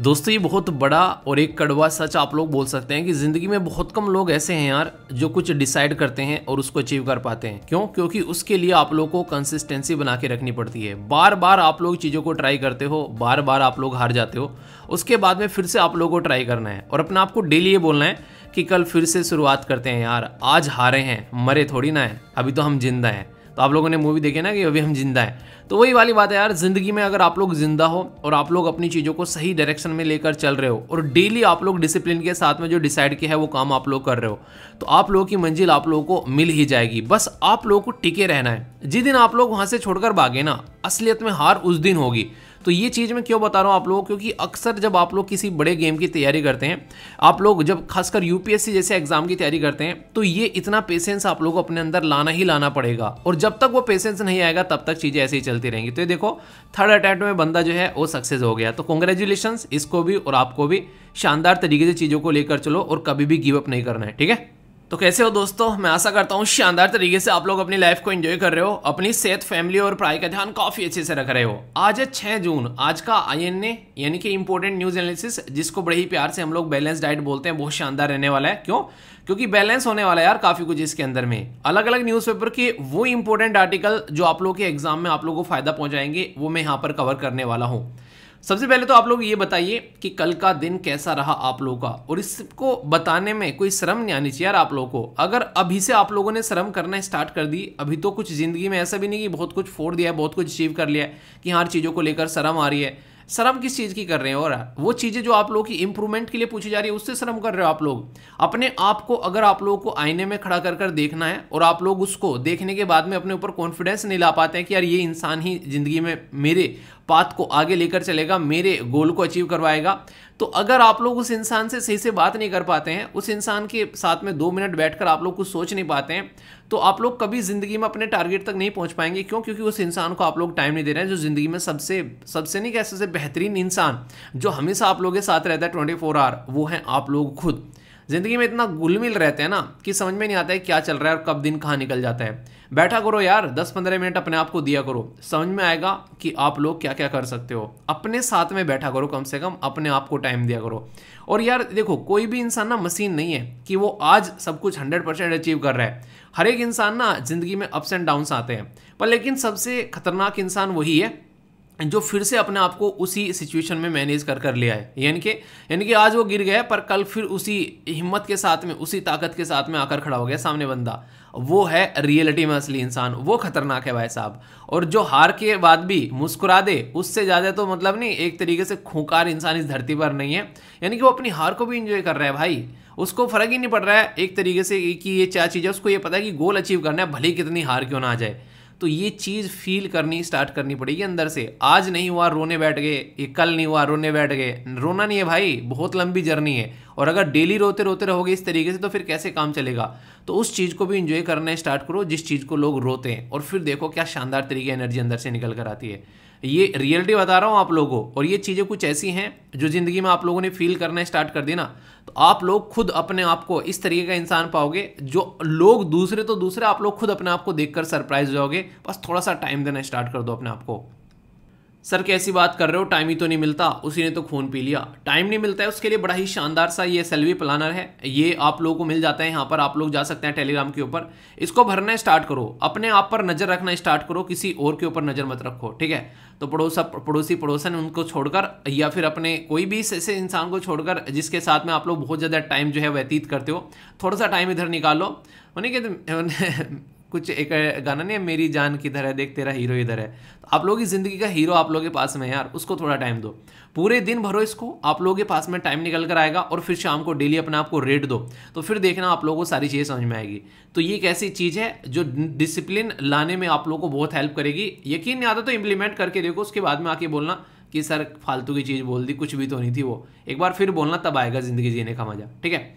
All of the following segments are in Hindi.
दोस्तों ये बहुत बड़ा और एक कड़वा सच आप लोग बोल सकते हैं कि ज़िंदगी में बहुत कम लोग ऐसे हैं यार जो कुछ डिसाइड करते हैं और उसको अचीव कर पाते हैं क्यों क्योंकि उसके लिए आप लोग को कंसिस्टेंसी बना के रखनी पड़ती है बार बार आप लोग चीज़ों को ट्राई करते हो बार बार आप लोग हार जाते हो उसके बाद में फिर से आप लोग को ट्राई करना है और अपने आपको डेली ये बोलना है कि कल फिर से शुरुआत करते हैं यार आज हारे हैं मरे थोड़ी ना है अभी तो हम जिंदा हैं तो आप लोगों ने मूवी देखी ना कि अभी हम जिंदा है तो वही वाली बात है यार ज़िंदगी में अगर आप लोग ज़िंदा हो और आप लोग अपनी चीज़ों को सही डायरेक्शन में लेकर चल रहे हो और डेली आप लोग डिसिप्लिन के साथ में जो डिसाइड किया है वो काम आप लोग कर रहे हो तो आप लोगों की मंजिल आप लोगों को मिल ही जाएगी बस आप लोगों को टिके रहना है जिस दिन आप लोग वहाँ से छोड़कर भागे ना असलियत में हार उस दिन होगी तो ये चीज़ मैं क्यों बता रहा हूँ आप लोगों क्योंकि अक्सर जब आप लोग किसी बड़े गेम की तैयारी करते हैं आप लोग जब खासकर यूपीएससी जैसे एग्ज़ाम की तैयारी करते हैं तो ये इतना पेशेंस आप लोग को अपने अंदर लाना ही लाना पड़ेगा और जब तक वो पेशेंस नहीं आएगा तब तक चीज़ें ऐसे ही चलती रहेंगी तो ये देखो थर्ड अटैम्प्ट में बंदा जो है वो सक्सेस हो गया तो कॉन्ग्रेचुलेशन इसको भी और आपको भी शानदार तरीके से चीज़ों को लेकर चलो और कभी भी गिवअप नहीं करना है ठीक है तो कैसे हो दोस्तों मैं आशा करता हूँ शानदार तरीके से आप लोग अपनी लाइफ को एंजॉय कर रहे हो अपनी सेहत फैमिली और पढ़ाई का ध्यान काफ़ी अच्छे से रख रहे हो आज है छह जून आज का आई एन ए यानी कि इंपॉर्टेंट न्यूज़ एनालिसिस जिसको बड़े ही प्यार से हम लोग बैलेंस डाइट बोलते हैं बहुत शानदार रहने वाला है क्यों क्योंकि बैलेंस होने वाला है यार काफ़ी कुछ इसके अंदर में अलग अलग पेपर के वो इंपॉर्टेंट आर्टिकल जो आप लोग के एग्जाम में आप लोग को फायदा पहुंचाएंगे वो मैं यहाँ पर कवर करने वाला हूँ सबसे पहले तो आप लोग ये बताइए कि कल का दिन कैसा रहा आप लोगों का और इसको बताने में कोई शर्म नहीं आनी चाहिए यार आप लोगों को अगर अभी से आप लोगों ने शर्म करना स्टार्ट कर दी अभी तो कुछ ज़िंदगी में ऐसा भी नहीं कि बहुत कुछ फोड़ दिया है बहुत कुछ अचीव कर लिया है कि हाँ, हर चीज़ों को लेकर शर्म आ रही है शर्म किस चीज़ की कर रहे हैं और वो चीज़ें जो आप लोग की इंप्रूवमेंट के लिए पूछी जा रही है उससे शर्म कर रहे हो आप लोग अपने आप को अगर आप लोगों को आईने में खड़ा कर कर देखना है और आप लोग उसको देखने के बाद में अपने ऊपर कॉन्फिडेंस नहीं ला पाते हैं कि यार ये इंसान ही ज़िंदगी में मेरे बात को आगे लेकर चलेगा मेरे गोल को अचीव करवाएगा तो अगर आप लोग उस इंसान से सही से बात नहीं कर पाते हैं उस इंसान के साथ में दो मिनट बैठकर आप लोग कुछ सोच नहीं पाते हैं तो आप लोग कभी ज़िंदगी में अपने टारगेट तक नहीं पहुंच पाएंगे क्यों क्योंकि उस इंसान को आप लोग टाइम नहीं दे रहे हैं जो ज़िंदगी में सबसे सबसे नहीं कह सबसे बेहतरीन इंसान जो हमेशा आप लोगों के साथ रहता है ट्वेंटी आवर वो हैं आप लोग खुद ज़िंदगी में इतना गुलमिल रहते हैं ना कि समझ में नहीं आता है क्या चल रहा है और कब दिन कहाँ निकल जाता है बैठा करो यार 10-15 मिनट अपने आप को दिया करो समझ में आएगा कि आप लोग क्या क्या कर सकते हो अपने साथ में बैठा करो कम से कम अपने आप को टाइम दिया करो और यार देखो कोई भी इंसान ना मशीन नहीं है कि वो आज सब कुछ हंड्रेड परसेंट अचीव कर रहा है हर एक इंसान ना ज़िंदगी में अप्स एंड डाउन्स आते हैं पर लेकिन सबसे खतरनाक इंसान वही है जो फिर से अपने आप को उसी सिचुएशन में मैनेज कर कर लिया है यानी कि यानी कि आज वो गिर गया पर कल फिर उसी हिम्मत के साथ में उसी ताकत के साथ में आकर खड़ा हो गया सामने बंदा वो है रियलिटी में असली इंसान वो खतरनाक है भाई साहब और जो हार के बाद भी मुस्कुरा दे उससे ज़्यादा तो मतलब नहीं एक तरीके से खूंखार इंसान इस धरती पर नहीं है यानी कि वो अपनी हार को भी इंजॉय कर रहा है भाई उसको फ़र्क ही नहीं पड़ रहा है एक तरीके से कि ये क्या चीज़ है उसको ये पता है कि गोल अचीव करना है भले कितनी हार क्यों ना आ जाए तो ये चीज़ फील करनी स्टार्ट करनी पड़ेगी अंदर से आज नहीं हुआ रोने बैठ गए ये कल नहीं हुआ रोने बैठ गए रोना नहीं है भाई बहुत लंबी जर्नी है और अगर डेली रोते रोते रहोगे इस तरीके से तो फिर कैसे काम चलेगा तो उस चीज़ को भी इंजॉय करना स्टार्ट करो जिस चीज़ को लोग रोते हैं और फिर देखो क्या शानदार तरीके एनर्जी अंदर से निकल कर आती है ये रियलिटी बता रहा हूँ आप लोगों को और ये चीज़ें कुछ ऐसी हैं जो ज़िंदगी में आप लोगों ने फील करना स्टार्ट कर दी ना तो आप लोग खुद अपने आप को इस तरीके का इंसान पाओगे जो लोग दूसरे तो दूसरे आप लोग खुद अपने आप को देख सरप्राइज हो जाओगे बस थोड़ा सा टाइम देना स्टार्ट कर दो अपने आप को सर कैसी बात कर रहे हो टाइम ही तो नहीं मिलता उसी ने तो खून पी लिया टाइम नहीं मिलता है उसके लिए बड़ा ही शानदार सा ये सेल्वी प्लानर है ये आप लोगों को मिल जाता है यहाँ पर आप लोग जा सकते हैं टेलीग्राम के ऊपर इसको भरना स्टार्ट करो अपने आप पर नज़र रखना स्टार्ट करो किसी और के ऊपर नज़र मत रखो ठीक है तो पड़ोसा पड़ोसी पड़ोसन उनको छोड़कर या फिर अपने कोई भी ऐसे इंसान को छोड़कर जिसके साथ में आप लोग बहुत ज़्यादा टाइम जो है व्यतीत करते हो थोड़ा सा टाइम इधर निकालो उन्हें कहते तो- कुछ एक गाना नहीं है मेरी जान किधर है देख तेरा हीरो इधर है तो आप लोगों की ज़िंदगी का हीरो आप लोगों के पास में है यार उसको थोड़ा टाइम दो पूरे दिन भरो इसको आप लोगों के पास में टाइम निकल कर आएगा और फिर शाम को डेली अपने आप को रेट दो तो फिर देखना आप लोगों को सारी चीज़ें समझ में आएगी तो ये एक ऐसी चीज़ है जो डिसिप्लिन लाने में आप लोगों को बहुत हेल्प करेगी यकीन नहीं आता तो इम्प्लीमेंट करके देखो उसके बाद में आके बोलना कि सर फालतू की चीज़ बोल दी कुछ भी तो नहीं थी वो एक बार फिर बोलना तब आएगा ज़िंदगी जीने का मज़ा ठीक है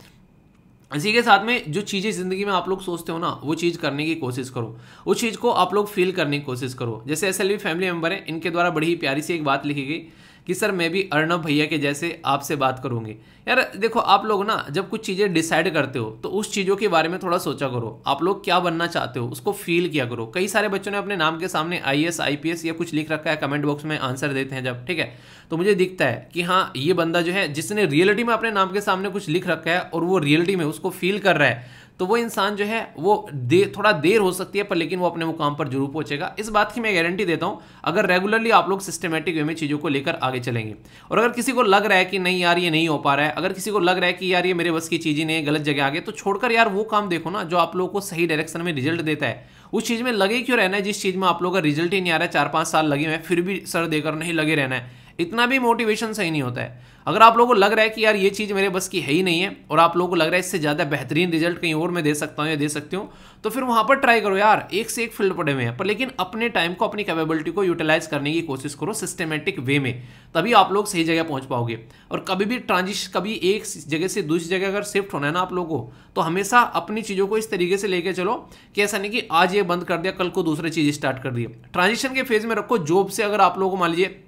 इसी के साथ में जो चीज़ें ज़िंदगी में आप लोग सोचते हो ना वो चीज़ करने की कोशिश करो उस चीज़ को आप लोग फील करने की कोशिश करो जैसे एस फैमिली मेम्बर हैं इनके द्वारा बड़ी ही प्यारी सी एक बात लिखी गई कि सर मैं भी अर्णव भैया के जैसे आपसे बात करूंगी यार देखो आप लोग ना जब कुछ चीज़ें डिसाइड करते हो तो उस चीज़ों के बारे में थोड़ा सोचा करो आप लोग क्या बनना चाहते हो उसको फील किया करो कई सारे बच्चों ने अपने नाम के सामने I S I P S या कुछ लिख रखा है कमेंट बॉक्स में आंसर देते हैं जब ठीक है तो मुझे दिखता है कि हाँ ये बंदा जो है जिसने रियलिटी में अपने नाम के सामने कुछ लिख रखा है और वो रियलिटी में उसको फील कर रहा है तो वो इंसान जो है वो दे थोड़ा देर हो सकती है पर लेकिन वो अपने मुकाम पर जरूर पहुंचेगा इस बात की मैं गारंटी देता हूं अगर रेगुलरली आप लोग सिस्टमेटिक वे में चीज़ों को लेकर आगे चलेंगे और अगर किसी को लग रहा है कि नहीं यार ये नहीं हो पा रहा है अगर किसी को लग रहा है कि यार ये मेरे बस की चीज़ ही नहीं है गलत जगह आगे तो छोड़कर यार वो काम देखो ना जो आप लोगों को सही डायरेक्शन में रिजल्ट देता है उस चीज़ में लगे क्यों रहना है जिस चीज़ में आप लोगों का रिजल्ट ही नहीं आ रहा है चार पाँच साल लगे हुए फिर भी सर देकर नहीं लगे रहना है इतना भी मोटिवेशन सही नहीं होता है अगर आप लोगों को लग रहा है कि यार ये चीज़ मेरे बस की है ही नहीं है और आप लोगों को लग रहा है इससे ज़्यादा बेहतरीन रिजल्ट कहीं और मैं दे सकता हूँ या दे सकती हूँ तो फिर वहाँ पर ट्राई करो यार एक से एक फील्ड पड़े हुए हैं पर लेकिन अपने टाइम को अपनी कैपेबिलिटी को यूटिलाइज करने की कोशिश करो सिस्टमेटिक वे में तभी आप लोग सही जगह पहुँच पाओगे और कभी भी ट्रांजिश कभी एक जगह से दूसरी जगह अगर शिफ्ट होना है ना आप लोगों को तो हमेशा अपनी चीज़ों को इस तरीके से लेके चलो कि ऐसा नहीं कि आज ये बंद कर दिया कल को दूसरी चीज़ स्टार्ट कर दिए ट्रांजिशन के फेज में रखो जॉब से अगर आप लोगों को मान लीजिए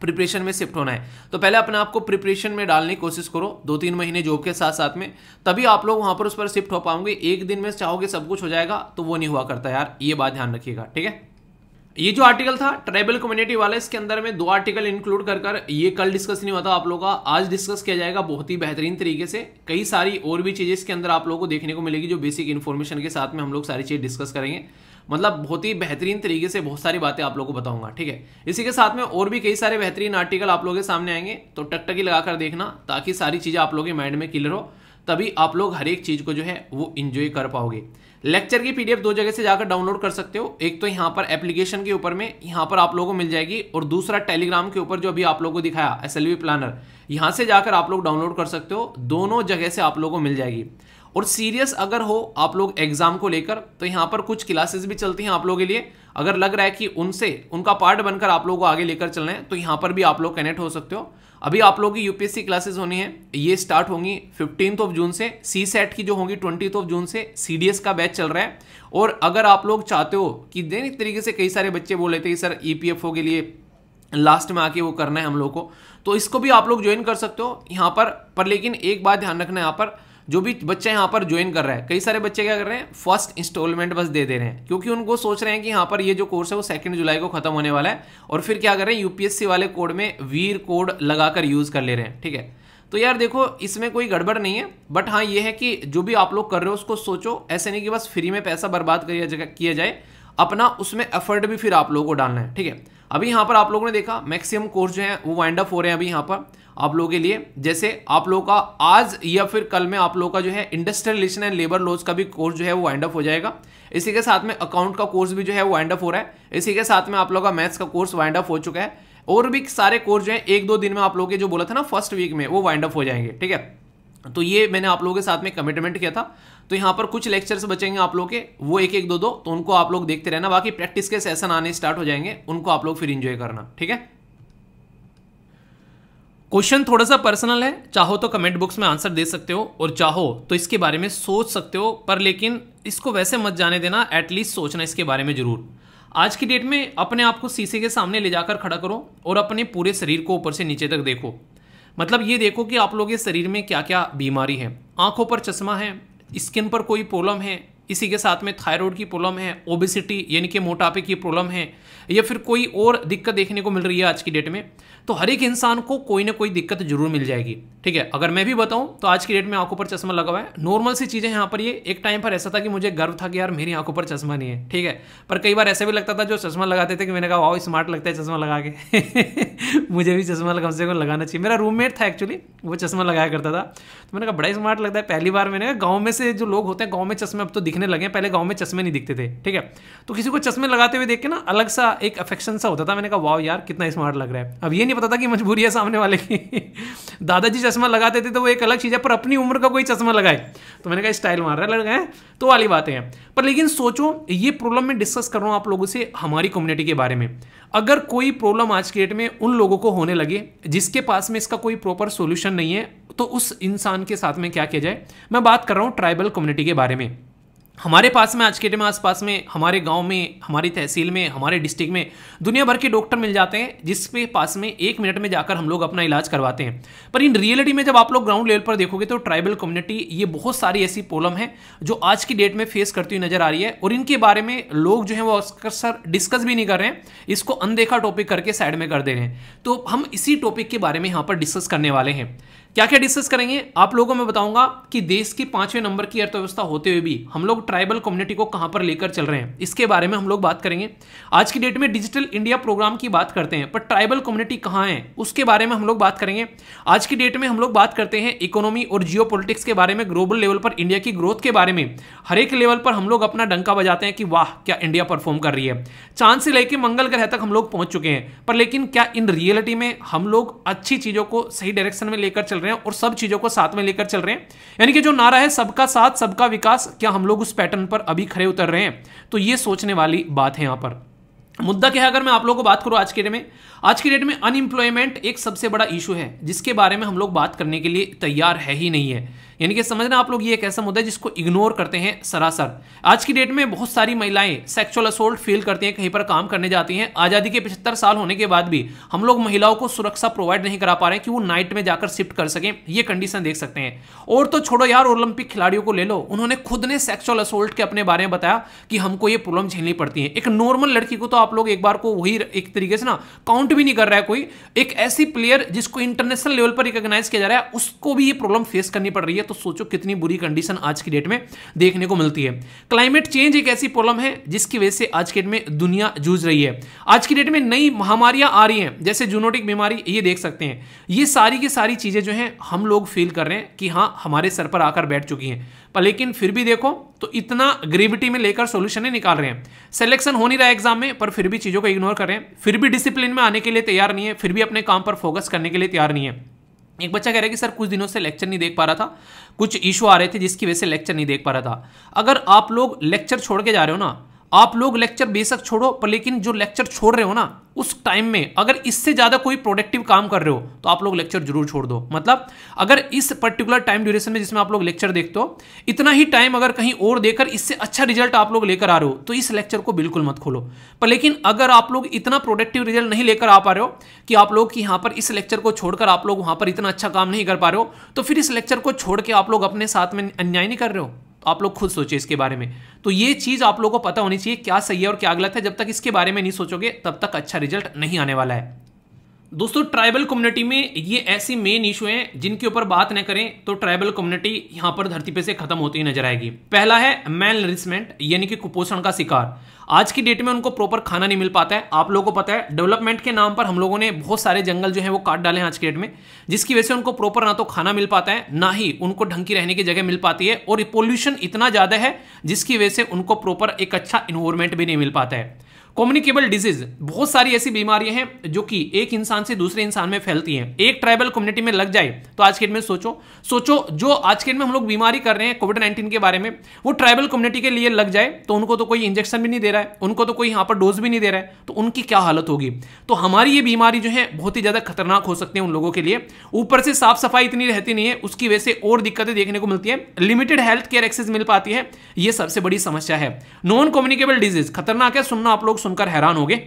प्रिपरेशन में शिफ्ट होना है तो पहले अपने आप को प्रिपरेशन में डालने की कोशिश करो दो तीन महीने जॉब के साथ साथ में तभी आप लोग वहां पर उस पर शिफ्ट हो पाओगे एक दिन में चाहोगे सब कुछ हो जाएगा तो वो नहीं हुआ करता यार ये बात ध्यान रखिएगा ठीक है ये जो आर्टिकल था ट्राइबल कम्युनिटी वाला इसके अंदर में दो आर्टिकल इंक्लूड कर कर ये कल डिस्कस नहीं हुआ था आप लोगों का आज डिस्कस किया जाएगा बहुत ही बेहतरीन तरीके से कई सारी और भी चीज़ें इसके अंदर आप लोगों को देखने को मिलेगी जो बेसिक इन्फॉर्मेशन के साथ में हम लोग सारी चीज़ डिस्कस करेंगे मतलब बहुत ही बेहतरीन तरीके से बहुत सारी बातें आप लोगों को बताऊंगा ठीक है इसी के साथ में और भी कई सारे बेहतरीन आर्टिकल आप लोगों के सामने आएंगे तो टकटकी लगाकर देखना ताकि सारी चीज़ें आप लोगों के माइंड में क्लियर हो तभी आप लोग हर एक चीज़ को जो है वो इंजॉय कर पाओगे लेक्चर की पीडीएफ दो जगह से जाकर डाउनलोड कर सकते हो एक तो यहाँ पर एप्लीकेशन के ऊपर में यहाँ पर आप लोगों को मिल जाएगी और दूसरा टेलीग्राम के ऊपर जो अभी आप लोगों को दिखाया एस प्लानर यहाँ से जाकर आप लोग डाउनलोड कर सकते हो दोनों जगह से आप लोगों को मिल जाएगी और सीरियस अगर हो आप लोग एग्जाम को लेकर तो यहाँ पर कुछ क्लासेस भी चलती हैं आप लोगों के लिए अगर लग रहा है कि उनसे उनका पार्ट बनकर आप लोगों को आगे लेकर चलना है तो यहाँ पर भी आप लोग कनेक्ट हो सकते हो अभी आप लोगों की यूपीएससी क्लासेस होनी है ये स्टार्ट होंगी फिफ्टींथ ऑफ जून से सी सेट की जो होंगी ट्वेंटीथ ऑफ जून से सी का बैच चल रहा है और अगर आप लोग चाहते हो कि दैनिक तरीके से कई सारे बच्चे बोल रहे थे कि सर ईपीएफओ e के लिए लास्ट में आके वो करना है हम लोग को तो इसको भी आप लोग ज्वाइन कर सकते हो यहाँ पर पर लेकिन एक बात ध्यान रखना है यहाँ पर जो भी बच्चे यहाँ पर ज्वाइन कर रहे हैं कई सारे बच्चे क्या कर रहे हैं फर्स्ट इंस्टॉलमेंट बस दे दे रहे हैं क्योंकि उनको सोच रहे हैं कि यहाँ पर ये जो कोर्स है वो सेकंड जुलाई को खत्म होने वाला है और फिर क्या कर रहे हैं यूपीएससी वाले कोड में वीर कोड लगाकर यूज़ कर ले रहे हैं ठीक है तो यार देखो इसमें कोई गड़बड़ नहीं है बट हाँ ये है कि जो भी आप लोग कर रहे हो उसको सोचो ऐसे नहीं कि बस फ्री में पैसा बर्बाद किया जाए अपना उसमें एफर्ट भी फिर आप लोगों को डालना है ठीक है अभी यहाँ पर आप लोगों ने देखा मैक्सिमम कोर्स जो है वो वाइंड अप हो रहे हैं अभी यहाँ पर आप लोगों के लिए जैसे आप लोगों का आज या फिर कल में आप लोगों का जो है इंडस्ट्रियलाइजेशन एंड लेबर लॉज का भी कोर्स जो है वो वाइंड अप हो जाएगा इसी के साथ में अकाउंट का कोर्स भी जो है वो वाइंड अप हो रहा है इसी के साथ में आप लोगों का मैथ्स का कोर्स वाइंड अप हो चुका है और भी सारे कोर्स जो है एक दो दिन में आप लोगों के जो बोला था ना फर्स्ट वीक में वो वाइंड अप हो जाएंगे ठीक है तो ये मैंने आप लोगों के साथ में कमिटमेंट किया था तो यहाँ पर कुछ लेक्चर्स बचेंगे आप लोग के वो एक एक दो दो तो उनको आप लोग देखते रहना बाकी प्रैक्टिस के सेशन आने स्टार्ट हो जाएंगे उनको आप लोग फिर इन्जॉय करना ठीक है क्वेश्चन थोड़ा सा पर्सनल है चाहो तो कमेंट बॉक्स में आंसर दे सकते हो और चाहो तो इसके बारे में सोच सकते हो पर लेकिन इसको वैसे मत जाने देना एटलीस्ट सोचना इसके बारे में ज़रूर आज की डेट में अपने आप को शीशे के सामने ले जाकर खड़ा करो और अपने पूरे शरीर को ऊपर से नीचे तक देखो मतलब ये देखो कि आप लोग के शरीर में क्या क्या बीमारी है आंखों पर चश्मा है स्किन पर कोई प्रॉब्लम है इसी के साथ में थायराइड की प्रॉब्लम है ओबेसिटी यानी कि मोटापे की प्रॉब्लम है या फिर कोई और दिक्कत देखने को मिल रही है आज की डेट में तो हर एक इंसान को कोई ना कोई दिक्कत जरूर मिल जाएगी ठीक है अगर मैं भी बताऊं तो आज की डेट में आंखों पर चश्मा लगा हुआ है नॉर्मल सी चीज़ें यहाँ पर ये एक टाइम पर ऐसा था कि मुझे गर्व था कि यार मेरी आंखों पर चश्मा नहीं है ठीक है पर कई बार ऐसा भी लगता था जो चश्मा लगाते थे कि मैंने कहा वाओ स्मार्ट लगता है चश्मा लगा के मुझे भी चश्मा कम से कम लगाना चाहिए मेरा रूममेट था एक्चुअली वो चश्मा लगाया करता था तो मैंने कहा बड़ा स्मार्ट लगता है पहली बार मैंने कहा गाँव में से जो लोग होते हैं गाँव में चश्मे अब तो दिख दिखने लगे पहले गाँव में चश्मे नहीं दिखते थे ठीक है तो किसी को चश्मे लगाते हुए देख के ना अलग सा एक अफेक्शन सा होता था मैंने कहा वाह यार कितना स्मार्ट लग रहा है अब ये नहीं पता था कि मजबूरी है सामने वाले की दादाजी चश्मा लगाते थे तो वो एक अलग चीज़ है पर अपनी उम्र का कोई चश्मा लगाए तो मैंने कहा स्टाइल मार रहा है लड़का है तो वाली बातें हैं पर लेकिन सोचो ये प्रॉब्लम मैं डिस्कस कर रहा हूँ आप लोगों से हमारी कम्युनिटी के बारे में अगर कोई प्रॉब्लम आज के डेट में उन लोगों को होने लगे जिसके पास में इसका कोई प्रॉपर सोल्यूशन नहीं है तो उस इंसान के साथ में क्या किया जाए मैं बात कर रहा हूँ ट्राइबल कम्युनिटी के बारे में हमारे पास में आज के डेट में आसपास में हमारे गांव में हमारी तहसील में हमारे डिस्ट्रिक्ट में दुनिया भर के डॉक्टर मिल जाते हैं जिसके पास में एक मिनट में जाकर हम लोग अपना इलाज करवाते हैं पर इन रियलिटी में जब आप लोग ग्राउंड लेवल पर देखोगे तो ट्राइबल कम्युनिटी ये बहुत सारी ऐसी प्रॉब्लम है जो आज की डेट में फेस करती हुई नजर आ रही है और इनके बारे में लोग जो है वो अक्सर डिस्कस भी नहीं कर रहे हैं इसको अनदेखा टॉपिक करके साइड में कर दे रहे हैं तो हम इसी टॉपिक के बारे में यहाँ पर डिस्कस करने वाले हैं क्या क्या डिस्कस करेंगे आप लोगों में बताऊंगा कि देश की पांचवें नंबर की अर्थव्यवस्था होते हुए भी हम लोग ट्राइबल कम्युनिटी को कहां पर लेकर चल रहे हैं इसके बारे में हम लोग बात करेंगे आज की डेट में डिजिटल इंडिया प्रोग्राम की बात करते हैं पर ट्राइबल कम्युनिटी कहाँ है उसके बारे में हम लोग बात करेंगे आज की डेट में हम लोग बात करते हैं इकोनॉमी और जियो के बारे में ग्लोबल लेवल पर इंडिया की ग्रोथ के बारे में हर एक लेवल पर हम लोग अपना डंका बजाते हैं कि वाह क्या इंडिया परफॉर्म कर रही है चांद से लेकर मंगल ग्रह तक हम लोग पहुंच चुके हैं पर लेकिन क्या इन रियलिटी में हम लोग अच्छी चीजों को सही डायरेक्शन में लेकर चल रहे रहे हैं और सब चीजों को साथ में लेकर चल रहे हैं यानी कि जो नारा है सबका साथ सबका विकास क्या हम लोग उस पैटर्न पर अभी खड़े उतर रहे हैं तो ये सोचने वाली बात है यहां पर मुद्दा क्या है अगर मैं आप लोगों को बात करूं आज के डेट में आज की डेट में अनएम्प्लॉयमेंट एक सबसे बड़ा इशू है जिसके बारे में हम लोग बात करने के लिए तैयार है ही नहीं है यानी कि समझना आप लोग ये एक ऐसा मुद्दा है जिसको इग्नोर करते हैं सरासर आज की डेट में बहुत सारी महिलाएं सेक्सुअल असोल्ट फील करती हैं कहीं पर काम करने जाती हैं आज़ादी के पिछहत्तर साल होने के बाद भी हम लोग महिलाओं को सुरक्षा प्रोवाइड नहीं करा पा रहे हैं कि वो नाइट में जाकर शिफ्ट कर सकें ये कंडीशन देख सकते हैं और तो छोड़ो यार ओलंपिक खिलाड़ियों को ले लो उन्होंने खुद ने सेक्सुअल असोल्ट के अपने बारे में बताया कि हमको ये प्रॉब्लम झेलनी पड़ती है एक नॉर्मल लड़की को तो आप लोग एक बार को वही एक तरीके से ना काउंट भी नहीं कर रहा है कोई एक ऐसी प्लेयर जिसको इंटरनेशनल लेवल पर रिकॉग्नाइज किया जा रहा है उसको भी ये प्रॉब्लम फेस करनी पड़ रही है तो सोचो कितनी बुरी कंडीशन आज की डेट में देखने को मिलती है क्लाइमेट चेंज एक ऐसी प्रॉब्लम है जिसकी वजह से आज की डेट में दुनिया जूझ रही है आज की डेट में नई महामारियां आ रही हैं जैसे जूनोटिक बीमारी ये देख सकते हैं ये सारी की सारी चीज़ें जो है हम लोग फील कर रहे हैं कि हाँ हमारे सर पर आकर बैठ चुकी हैं पर लेकिन फिर भी देखो तो इतना ग्रेविटी में लेकर सोल्यूशन निकाल रहे हैं सिलेक्शन हो नहीं रहा एग्जाम में पर फिर भी चीज़ों को इग्नोर कर रहे हैं फिर भी डिसिप्लिन में आने के लिए तैयार नहीं है फिर भी अपने काम पर फोकस करने के लिए तैयार नहीं है एक बच्चा कह रहा है कि सर कुछ दिनों से लेक्चर नहीं देख पा रहा था कुछ इशू आ रहे थे जिसकी वजह से लेक्चर नहीं देख पा रहा था अगर आप लोग लेक्चर छोड़ के जा रहे हो ना आप लोग लेक्चर बेशक छोड़ो पर लेकिन जो लेक्चर छोड़ रहे हो ना उस टाइम में अगर इससे ज़्यादा कोई प्रोडक्टिव काम कर रहे हो तो आप लोग लेक्चर जरूर छोड़ दो मतलब अगर इस पर्टिकुलर टाइम ड्यूरेशन में जिसमें आप लोग लेक्चर देखते हो इतना ही टाइम अगर कहीं और देकर इससे अच्छा रिजल्ट आप लोग लेकर आ रहे हो तो इस लेक्चर को बिल्कुल मत खोलो पर लेकिन अगर आप लोग इतना प्रोडक्टिव रिजल्ट नहीं लेकर आ पा रहे हो कि आप लोग कि यहाँ पर इस लेक्चर को छोड़कर आप लोग वहां पर इतना अच्छा काम नहीं कर पा रहे हो तो फिर इस लेक्चर को छोड़ के आप लोग अपने साथ में अन्याय नहीं कर रहे हो आप लोग खुद सोचिए इसके बारे में तो ये चीज़ आप लोगों को पता होनी चाहिए क्या सही है और क्या गलत है जब तक इसके बारे में नहीं सोचोगे तब तक अच्छा रिजल्ट नहीं आने वाला है दोस्तों ट्राइबल कम्युनिटी में ये ऐसी मेन इशू हैं जिनके ऊपर बात न करें तो ट्राइबल कम्युनिटी यहां पर धरती पे से खत्म होती हुई नजर आएगी पहला है मैल नरिशमेंट यानी कि कुपोषण का शिकार आज की डेट में उनको प्रॉपर खाना नहीं मिल पाता है आप लोगों को पता है डेवलपमेंट के नाम पर हम लोगों ने बहुत सारे जंगल जो है वो काट डाले हैं आज के डेट में जिसकी वजह से उनको प्रॉपर ना तो खाना मिल पाता है ना ही उनको ढंग की रहने की जगह मिल पाती है और पोल्यूशन इतना ज़्यादा है जिसकी वजह से उनको प्रॉपर एक अच्छा इन्वायरमेंट भी नहीं मिल पाता है कम्युनिकेबल डिजीज बहुत सारी ऐसी बीमारियां हैं जो कि एक इंसान से दूसरे इंसान में फैलती हैं एक ट्राइबल कम्युनिटी में लग जाए तो आज के डेट में सोचो सोचो जो आज के डेट में हम लोग बीमारी कर रहे हैं कोविड नाइन्टीन के बारे में वो ट्राइबल कम्युनिटी के लिए लग जाए तो उनको तो कोई इंजेक्शन भी नहीं दे रहा है उनको तो कोई यहाँ पर डोज भी नहीं दे रहा है तो उनकी क्या हालत होगी तो हमारी ये बीमारी जो है बहुत ही ज़्यादा खतरनाक हो सकती है उन लोगों के लिए ऊपर से साफ सफाई इतनी रहती नहीं है उसकी वजह से और दिक्कतें देखने को मिलती है लिमिटेड हेल्थ केयर एक्सेस मिल पाती है ये सबसे बड़ी समस्या है नॉन कम्युनिकेबल डिजीज खतरनाक है सुनना आप लोग सुनकर हैरान हो गए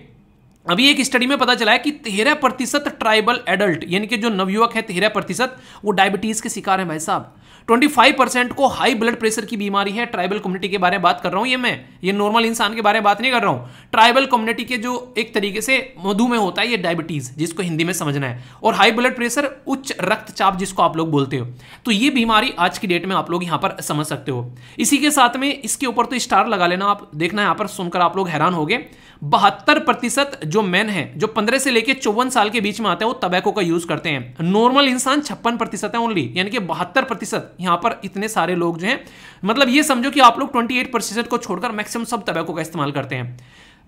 अभी एक स्टडी में पता चला है कि तेरह प्रतिशत ट्राइबल एडल्ट यानी कि जो नवयुवक है तेरह प्रतिशत वो डायबिटीज के शिकार हैं भाई साहब 25 परसेंट को हाई ब्लड प्रेशर की बीमारी है ट्राइबल कम्युनिटी के बारे में बात कर रहा हूं ये मैं ये नॉर्मल इंसान के बारे में बात नहीं कर रहा हूं ट्राइबल कम्युनिटी के जो एक तरीके से मधुमेह होता है ये डायबिटीज जिसको हिंदी में समझना है और हाई ब्लड प्रेशर उच्च रक्तचाप जिसको आप लोग बोलते हो तो ये बीमारी आज की डेट में आप लोग यहां पर समझ सकते हो इसी के साथ में इसके ऊपर तो स्टार लगा लेना आप देखना यहां पर सुनकर आप लोग हैरान हो गए बहत्तर प्रतिशत जो मैन है जो पंद्रह से लेकर चौवन साल के बीच में आते हैं वो तबैको का यूज करते हैं नॉर्मल इंसान छप्पन प्रतिशत है ओनली यानी कि बहत्तर प्रतिशत यहां पर इतने सारे लोग जो हैं मतलब ये समझो कि आप लोग ट्वेंटी एट प्रतिशत को छोड़कर मैक्सिमम सब तबैको का इस्तेमाल करते हैं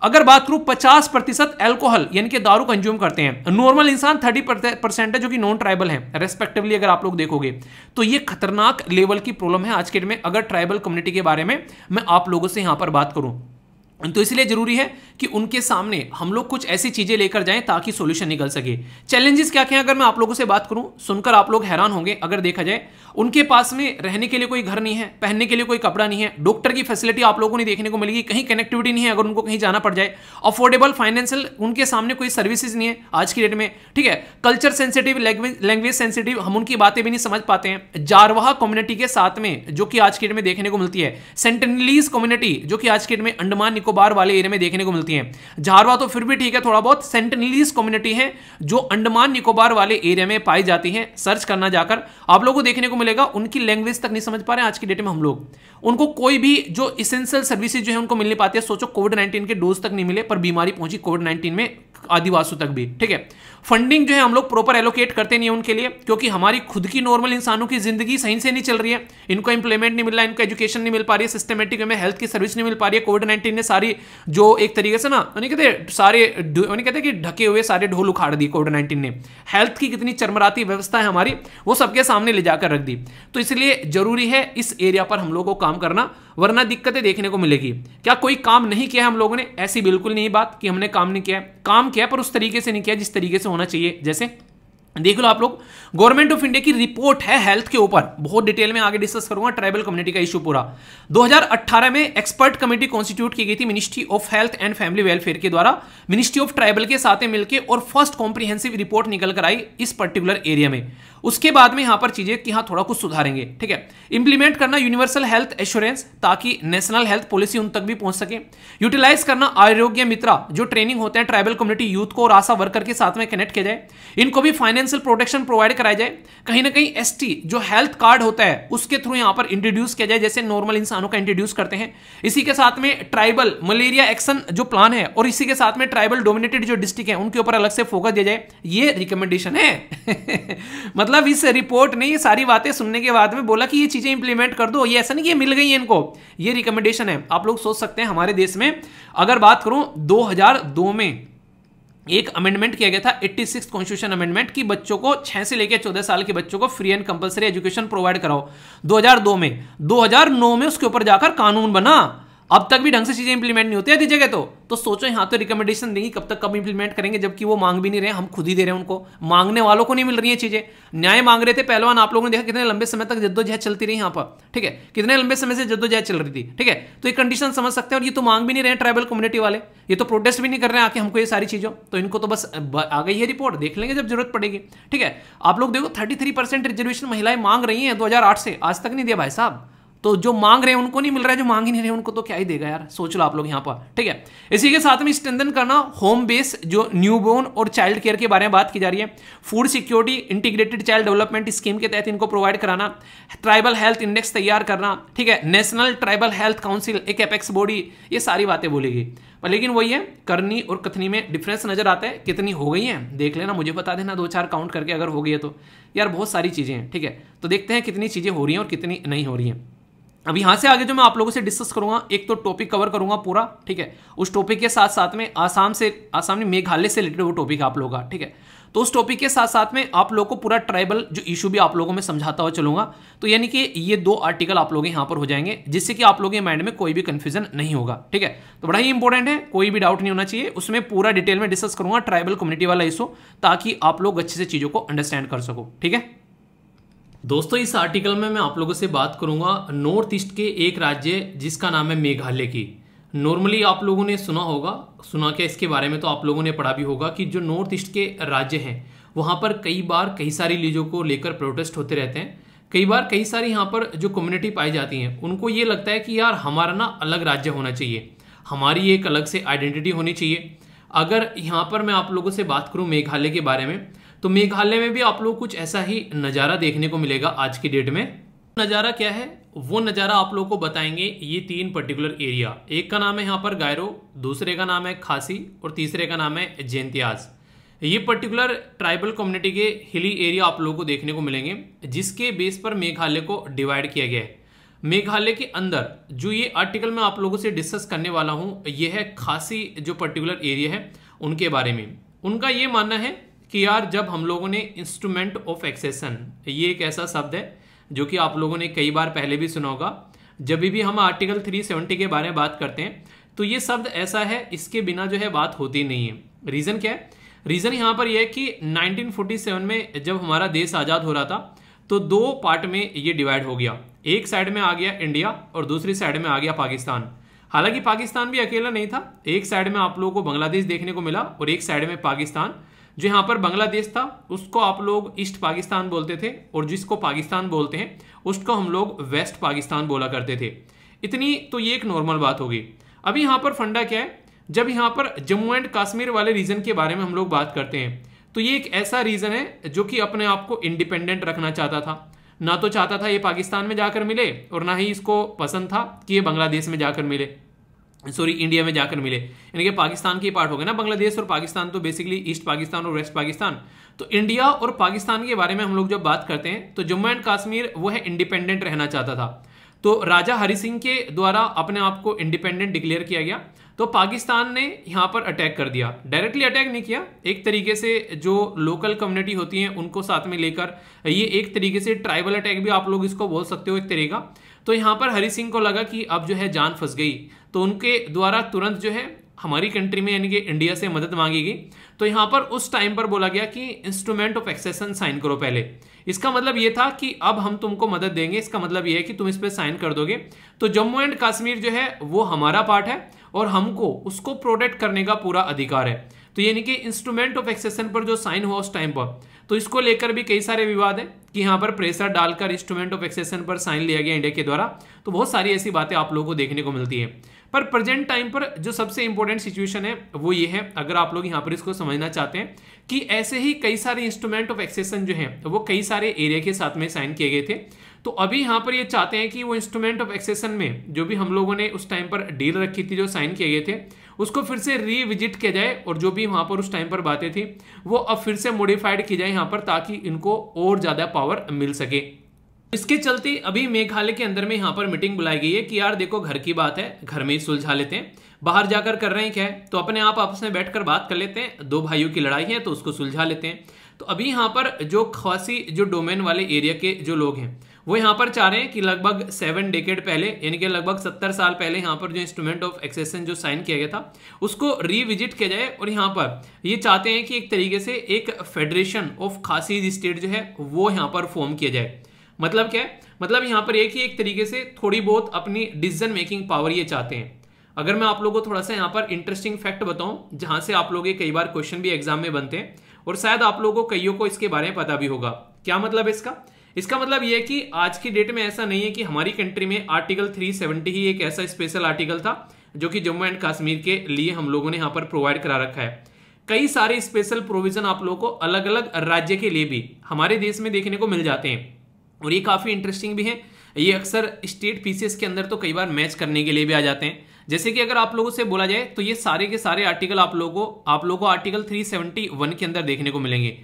अगर बात करूं 50 प्रतिशत एल्कोहल यानी कि दारू कंज्यूम करते हैं नॉर्मल इंसान 30 परसेंट है जो कि नॉन ट्राइबल है रेस्पेक्टिवली अगर आप लोग देखोगे तो ये खतरनाक लेवल की प्रॉब्लम है आज के डेट में अगर ट्राइबल कम्युनिटी के बारे में मैं आप लोगों से यहां पर बात करूं तो इसलिए जरूरी है कि उनके सामने हम लोग कुछ ऐसी चीज़ें लेकर जाएं ताकि सॉल्यूशन निकल सके चैलेंजेस क्या क्या अगर मैं आप लोगों से बात करूं सुनकर आप लोग हैरान होंगे अगर देखा जाए उनके पास में रहने के लिए कोई घर नहीं है पहनने के लिए कोई कपड़ा नहीं है डॉक्टर की फैसिलिटी आप लोगों ने देखने को मिलेगी कहीं कनेक्टिविटी नहीं है अगर उनको कहीं जाना पड़ जाए अफोर्डेबल फाइनेंशियल उनके सामने कोई सर्विसेज नहीं है आज की डेट में ठीक है कल्चर सेंसिटिव लैंग्वेज सेंसिटिव हम उनकी बातें भी नहीं समझ पाते हैं जारवाहा कम्युनिटी के साथ में जो कि आज की डेट में देखने को मिलती है सेंटनलीज कम्युनिटी जो कि आज की डेट में अंडमान निको निकोबार वाले एरिया में देखने को मिलती है झारवा तो फिर भी ठीक है थोड़ा बहुत सेंटनीज कम्युनिटी है जो अंडमान निकोबार वाले एरिया में पाई जाती है सर्च करना जाकर आप लोगों को देखने को मिलेगा उनकी लैंग्वेज तक नहीं समझ पा रहे आज की डेट में हम लोग उनको कोई भी जो इसेंशियल सर्विसेज जो है उनको मिलने पाती है सोचो कोविड नाइन्टीन के डोज तक नहीं मिले पर बीमारी पहुंची कोविड नाइन्टीन में आदिवासियों तक भी ठीक है फंडिंग जो है हम लोग प्रॉपर एलोकेट करते नहीं है उनके लिए क्योंकि हमारी खुद की नॉर्मल इंसानों की जिंदगी सही से नहीं चल रही है इनको इंप्लीमेंट नहीं मिल रहा है इनको एजुकेशन नहीं मिल पा रही है सिस्टमेटिक में हेल्थ की सर्विस नहीं मिल पा रही है कोविड नाइन्टीन ने सारी जो एक तरीके से ना उन्हें कहते सारे नहीं कहते कि ढके हुए सारे ढोल उखाड़ दिए कोविड नाइन्टीन ने हेल्थ की कितनी चरमराती व्यवस्था है हमारी वो सबके सामने ले जाकर रख दी तो इसलिए जरूरी है इस एरिया पर हम लोग को काम करना वरना दिक्कतें देखने को मिलेगी क्या कोई काम नहीं किया है हम लोगों ने ऐसी बिल्कुल नहीं बात कि हमने काम नहीं किया काम किया पर उस तरीके से नहीं किया जिस तरीके से होना चाहिए जैसे देख लो आप लोग गवर्नमेंट ऑफ इंडिया की रिपोर्ट है हेल्थ के ऊपर बहुत डिटेल में आगे डिस्कस करूंगा ट्राइबल कम्युनिटी का इशू पूरा 2018 में एक्सपर्ट कमेटी कॉन्स्टिट्यूट की गई थी ministry of health and family welfare के द्वारा मिनिस्ट्री ऑफ ट्राइबल के साथ मिलकर और फर्स्ट कॉम्प्रीहेंसिव रिपोर्ट निकल कर आई इस पर्टिकुलर एरिया में उसके बाद में यहां पर चीजें कि हाँ थोड़ा कुछ सुधारेंगे ठीक है इंप्लीमेंट करना यूनिवर्सल हेल्थ एश्योरेंस ताकि नेशनल हेल्थ पॉलिसी उन तक भी पहुंच सके यूटिलाइज करना आरोग्य मित्रा जो ट्रेनिंग होते हैं ट्राइबल कम्युनिटी यूथ को और आशा वर्कर के साथ में कनेक्ट किया जाए इनको भी फाइनेंस फाइनेंशियल प्रोटेक्शन प्रोवाइड कराया जाए कहीं ना कहीं एस जो हेल्थ कार्ड होता है उसके थ्रू यहाँ पर इंट्रोड्यूस किया जाए जैसे नॉर्मल इंसानों का इंट्रोड्यूस करते हैं इसी के साथ में ट्राइबल मलेरिया एक्शन जो प्लान है और इसी के साथ में ट्राइबल डोमिनेटेड जो डिस्ट्रिक्ट है उनके ऊपर अलग से फोकस दिया जाए ये रिकमेंडेशन है मतलब इस रिपोर्ट ने ये सारी बातें सुनने के बाद में बोला कि ये चीजें इंप्लीमेंट कर दो ये ऐसा नहीं कि मिल गई है इनको ये रिकमेंडेशन है आप लोग सोच सकते हैं हमारे देश में अगर बात करूं 2002 में एक अमेंडमेंट किया गया था 86 कॉन्स्टिट्यूशन अमेंडमेंट की बच्चों को छह से लेकर चौदह साल के बच्चों को free and compulsory education provide कराओ 2002 में 2009 में उसके ऊपर जाकर कानून बना अब तक भी ढंग से चीजें इंप्लीमेंट नहीं होती है दीजिएगा तो तो सोचो यहाँ तो रिकमेंडेशन देंगी कब तक कब इंप्लीमेंट करेंगे जबकि वो मांग भी नहीं रहे हम खुद ही दे रहे हैं उनको मांगने वालों को नहीं मिल रही है चीजें न्याय मांग रहे थे पहलवान आप लोगों ने देखा कितने लंबे समय तक जद्दोजहद चलती रही यहाँ पर ठीक है कितने लंबे समय से जद्दोजहद चल रही थी ठीक है तो ये कंडीशन समझ सकते हैं और ये तो मांग भी नहीं रहे ट्राइबल कम्युनिटी वाले ये तो प्रोटेस्ट भी नहीं कर रहे हैं आके हमको ये सारी चीजों तो इनको तो बस आ गई है रिपोर्ट देख लेंगे जब जरूरत पड़ेगी ठीक है आप लोग देखो थर्टी रिजर्वेशन महिलाएं मांग रही है दो से आज तक नहीं दिया भाई साहब तो जो मांग रहे हैं उनको नहीं मिल रहा है जो मांग ही नहीं रहे उनको तो क्या ही देगा यार सोच लो आप लोग यहाँ पर ठीक है इसी के साथ में स्ट्रेंथन करना होम बेस जो न्यूबोर्न और चाइल्ड केयर के बारे में बात की जा रही है food security integrated child development scheme के तहत इनको प्रोवाइड कराना ट्राइबल हेल्थ इंडेक्स तैयार करना ठीक है नेशनल ट्राइबल हेल्थ काउंसिल एक एपेक्स बॉडी ये सारी बातें बोलेगी पर लेकिन वही है करनी और कथनी में डिफरेंस नजर आता है कितनी हो गई है देख लेना मुझे बता देना दो चार काउंट करके अगर हो गई है तो यार बहुत सारी चीज़ें हैं ठीक है तो देखते हैं कितनी चीज़ें हो रही हैं और कितनी नहीं हो रही हैं अब यहां से आगे जो मैं आप लोगों से डिस्कस करूंगा एक तो टॉपिक कवर करूंगा पूरा ठीक है उस टॉपिक के साथ साथ में आसाम से आसाम में मेघालय से रिलेटेड वो टॉपिक आप लोगों का ठीक है तो उस टॉपिक के साथ साथ में आप लोगों को पूरा ट्राइबल जो इशू भी आप लोगों में समझाता हुआ चलूंगा तो यानी कि ये दो आर्टिकल आप लोग यहां पर हो जाएंगे जिससे कि आप लोगों के माइंड में कोई भी कन्फ्यूजन नहीं होगा ठीक है तो बड़ा ही इंपॉर्टेंट है कोई भी डाउट नहीं होना चाहिए उसमें पूरा डिटेल में डिस्कस करूंगा ट्राइबल कम्युनिटी वाला इशू ताकि आप लोग अच्छे से चीज़ों को अंडरस्टैंड कर सको ठीक है दोस्तों इस आर्टिकल में मैं आप लोगों से बात करूंगा नॉर्थ ईस्ट के एक राज्य जिसका नाम है मेघालय की नॉर्मली आप लोगों ने सुना होगा सुना क्या इसके बारे में तो आप लोगों ने पढ़ा भी होगा कि जो नॉर्थ ईस्ट के राज्य हैं वहाँ पर कई बार कई सारी लीजों को लेकर प्रोटेस्ट होते रहते हैं कई बार कई सारी यहाँ पर जो कम्युनिटी पाई जाती हैं उनको ये लगता है कि यार हमारा ना अलग राज्य होना चाहिए हमारी एक अलग से आइडेंटिटी होनी चाहिए अगर यहाँ पर मैं आप लोगों से बात करूँ मेघालय के बारे में तो मेघालय में भी आप लोग कुछ ऐसा ही नज़ारा देखने को मिलेगा आज की डेट में नज़ारा क्या है वो नज़ारा आप लोग को बताएंगे ये तीन पर्टिकुलर एरिया एक का नाम है यहाँ पर गायरो दूसरे का नाम है खासी और तीसरे का नाम है जैनतियाज ये पर्टिकुलर ट्राइबल कम्युनिटी के हिली एरिया आप लोगों को देखने को मिलेंगे जिसके बेस पर मेघालय को डिवाइड किया गया है मेघालय के अंदर जो ये आर्टिकल मैं आप लोगों से डिस्कस करने वाला हूँ ये है खासी जो पर्टिकुलर एरिया है उनके बारे में उनका ये मानना है कि यार जब हम लोगों ने इंस्ट्रूमेंट ऑफ एक्सेसन ये एक ऐसा शब्द है जो कि आप लोगों ने कई बार पहले भी सुना होगा जब भी हम आर्टिकल 370 के बारे में बात करते हैं तो ये शब्द ऐसा है इसके बिना जो है बात होती नहीं है रीज़न क्या है रीज़न यहाँ पर यह है कि 1947 में जब हमारा देश आज़ाद हो रहा था तो दो पार्ट में ये डिवाइड हो गया एक साइड में आ गया इंडिया और दूसरी साइड में आ गया पाकिस्तान हालांकि पाकिस्तान भी अकेला नहीं था एक साइड में आप लोगों को बांग्लादेश देखने को मिला और एक साइड में पाकिस्तान जो यहाँ पर बांग्लादेश था उसको आप लोग ईस्ट पाकिस्तान बोलते थे और जिसको पाकिस्तान बोलते हैं उसको हम लोग वेस्ट पाकिस्तान बोला करते थे इतनी तो ये एक नॉर्मल बात होगी अभी यहाँ पर फंडा क्या है जब यहाँ पर जम्मू एंड कश्मीर वाले रीजन के बारे में हम लोग बात करते हैं तो ये एक ऐसा रीजन है जो कि अपने आप को इंडिपेंडेंट रखना चाहता था ना तो चाहता था ये पाकिस्तान में जाकर मिले और ना ही इसको पसंद था कि ये बांग्लादेश में जाकर मिले सॉरी इंडिया में जाकर मिले यानी कि पाकिस्तान के पार्ट हो गए ना बांग्लादेश और पाकिस्तान तो बेसिकली ईस्ट पाकिस्तान और वेस्ट पाकिस्तान तो इंडिया और पाकिस्तान के बारे में हम लोग जब बात करते हैं तो जम्मू एंड कश्मीर वो है इंडिपेंडेंट रहना चाहता था तो राजा हरि सिंह के द्वारा अपने आप को इंडिपेंडेंट डिक्लेयर किया गया तो पाकिस्तान ने यहाँ पर अटैक कर दिया डायरेक्टली अटैक नहीं किया एक तरीके से जो लोकल कम्युनिटी होती है उनको साथ में लेकर ये एक तरीके से ट्राइबल अटैक भी आप लोग इसको बोल सकते हो एक तरीका तो यहाँ पर हरि सिंह को लगा कि अब जो है जान फंस गई तो उनके द्वारा तुरंत जो है हमारी कंट्री में यानी कि इंडिया से मदद मांगेगी तो यहाँ पर उस टाइम पर बोला गया कि इंस्ट्रूमेंट ऑफ एक्सेसन साइन करो पहले इसका मतलब ये था कि अब हम तुमको मदद देंगे इसका मतलब ये है कि तुम इस पर साइन कर दोगे तो जम्मू एंड कश्मीर जो है वो हमारा पार्ट है और हमको उसको प्रोटेक्ट करने का पूरा अधिकार है तो यानी कि इंस्ट्रूमेंट ऑफ एक्सेसन पर जो साइन हुआ उस टाइम पर तो इसको लेकर भी कई सारे विवाद हैं कि यहाँ पर प्रेशर डालकर इंस्ट्रूमेंट ऑफ एक्सेसन पर साइन लिया गया इंडिया के द्वारा तो बहुत सारी ऐसी बातें आप लोगों को देखने को मिलती है पर प्रेजेंट टाइम पर जो सबसे इंपॉर्टेंट सिचुएशन है वो ये है अगर आप लोग यहाँ पर इसको समझना चाहते हैं कि ऐसे ही कई सारे इंस्ट्रूमेंट ऑफ एक्सेसन जो है वो कई सारे एरिया के साथ में साइन किए गए थे तो अभी यहाँ पर ये चाहते हैं कि वो इंस्ट्रूमेंट ऑफ एक्सेसन में जो भी हम लोगों ने उस टाइम पर डील रखी थी जो साइन किए गए थे उसको फिर से रीविजिट किया जाए और जो भी वहाँ पर उस टाइम पर बातें थी वो अब फिर से मॉडिफाइड की जाए यहाँ पर ताकि इनको और ज़्यादा पावर मिल सके इसके चलते अभी मेघालय के अंदर में यहाँ पर मीटिंग बुलाई गई है कि यार देखो घर की बात है घर में ही सुलझा लेते हैं बाहर जाकर कर रहे हैं क्या है तो अपने आप आपस में बैठकर बात कर लेते हैं दो भाइयों की लड़ाई है तो उसको सुलझा लेते हैं तो अभी यहाँ पर जो खासी जो डोमेन वाले एरिया के जो लोग हैं वो यहाँ पर चाह रहे हैं कि लगभग सेवन डेकेड पहले यानी कि लगभग सत्तर साल पहले यहाँ पर जो इंस्ट्रूमेंट ऑफ एक्सेसन जो साइन किया गया था उसको रीविजिट किया जाए और यहाँ पर ये चाहते हैं कि एक तरीके से एक फेडरेशन ऑफ खासी स्टेट जो है वो यहाँ पर फॉर्म किया जाए मतलब क्या है मतलब यहाँ पर एक ही एक तरीके से थोड़ी बहुत अपनी डिसीजन मेकिंग पावर ये चाहते हैं अगर मैं आप लोगों को थोड़ा सा यहाँ पर इंटरेस्टिंग फैक्ट बताऊँ जहाँ से आप लोग कई बार क्वेश्चन भी एग्जाम में बनते हैं और शायद आप लोगों को कईयों को इसके बारे में पता भी होगा क्या मतलब इसका इसका मतलब यह है कि आज की डेट में ऐसा नहीं है कि हमारी कंट्री में आर्टिकल 370 ही एक ऐसा स्पेशल आर्टिकल था जो कि जम्मू एंड कश्मीर के लिए हम लोगों ने यहाँ पर प्रोवाइड करा रखा है कई सारे स्पेशल प्रोविजन आप लोगों को अलग अलग राज्य के लिए भी हमारे देश में देखने को मिल जाते हैं और ये काफ़ी इंटरेस्टिंग भी है ये अक्सर स्टेट पीसीएस के अंदर तो कई बार मैच करने के लिए भी आ जाते हैं जैसे कि अगर आप लोगों से बोला जाए तो ये सारे के सारे आर्टिकल आप लोगों को आप लोगों को आर्टिकल 371 के अंदर देखने को मिलेंगे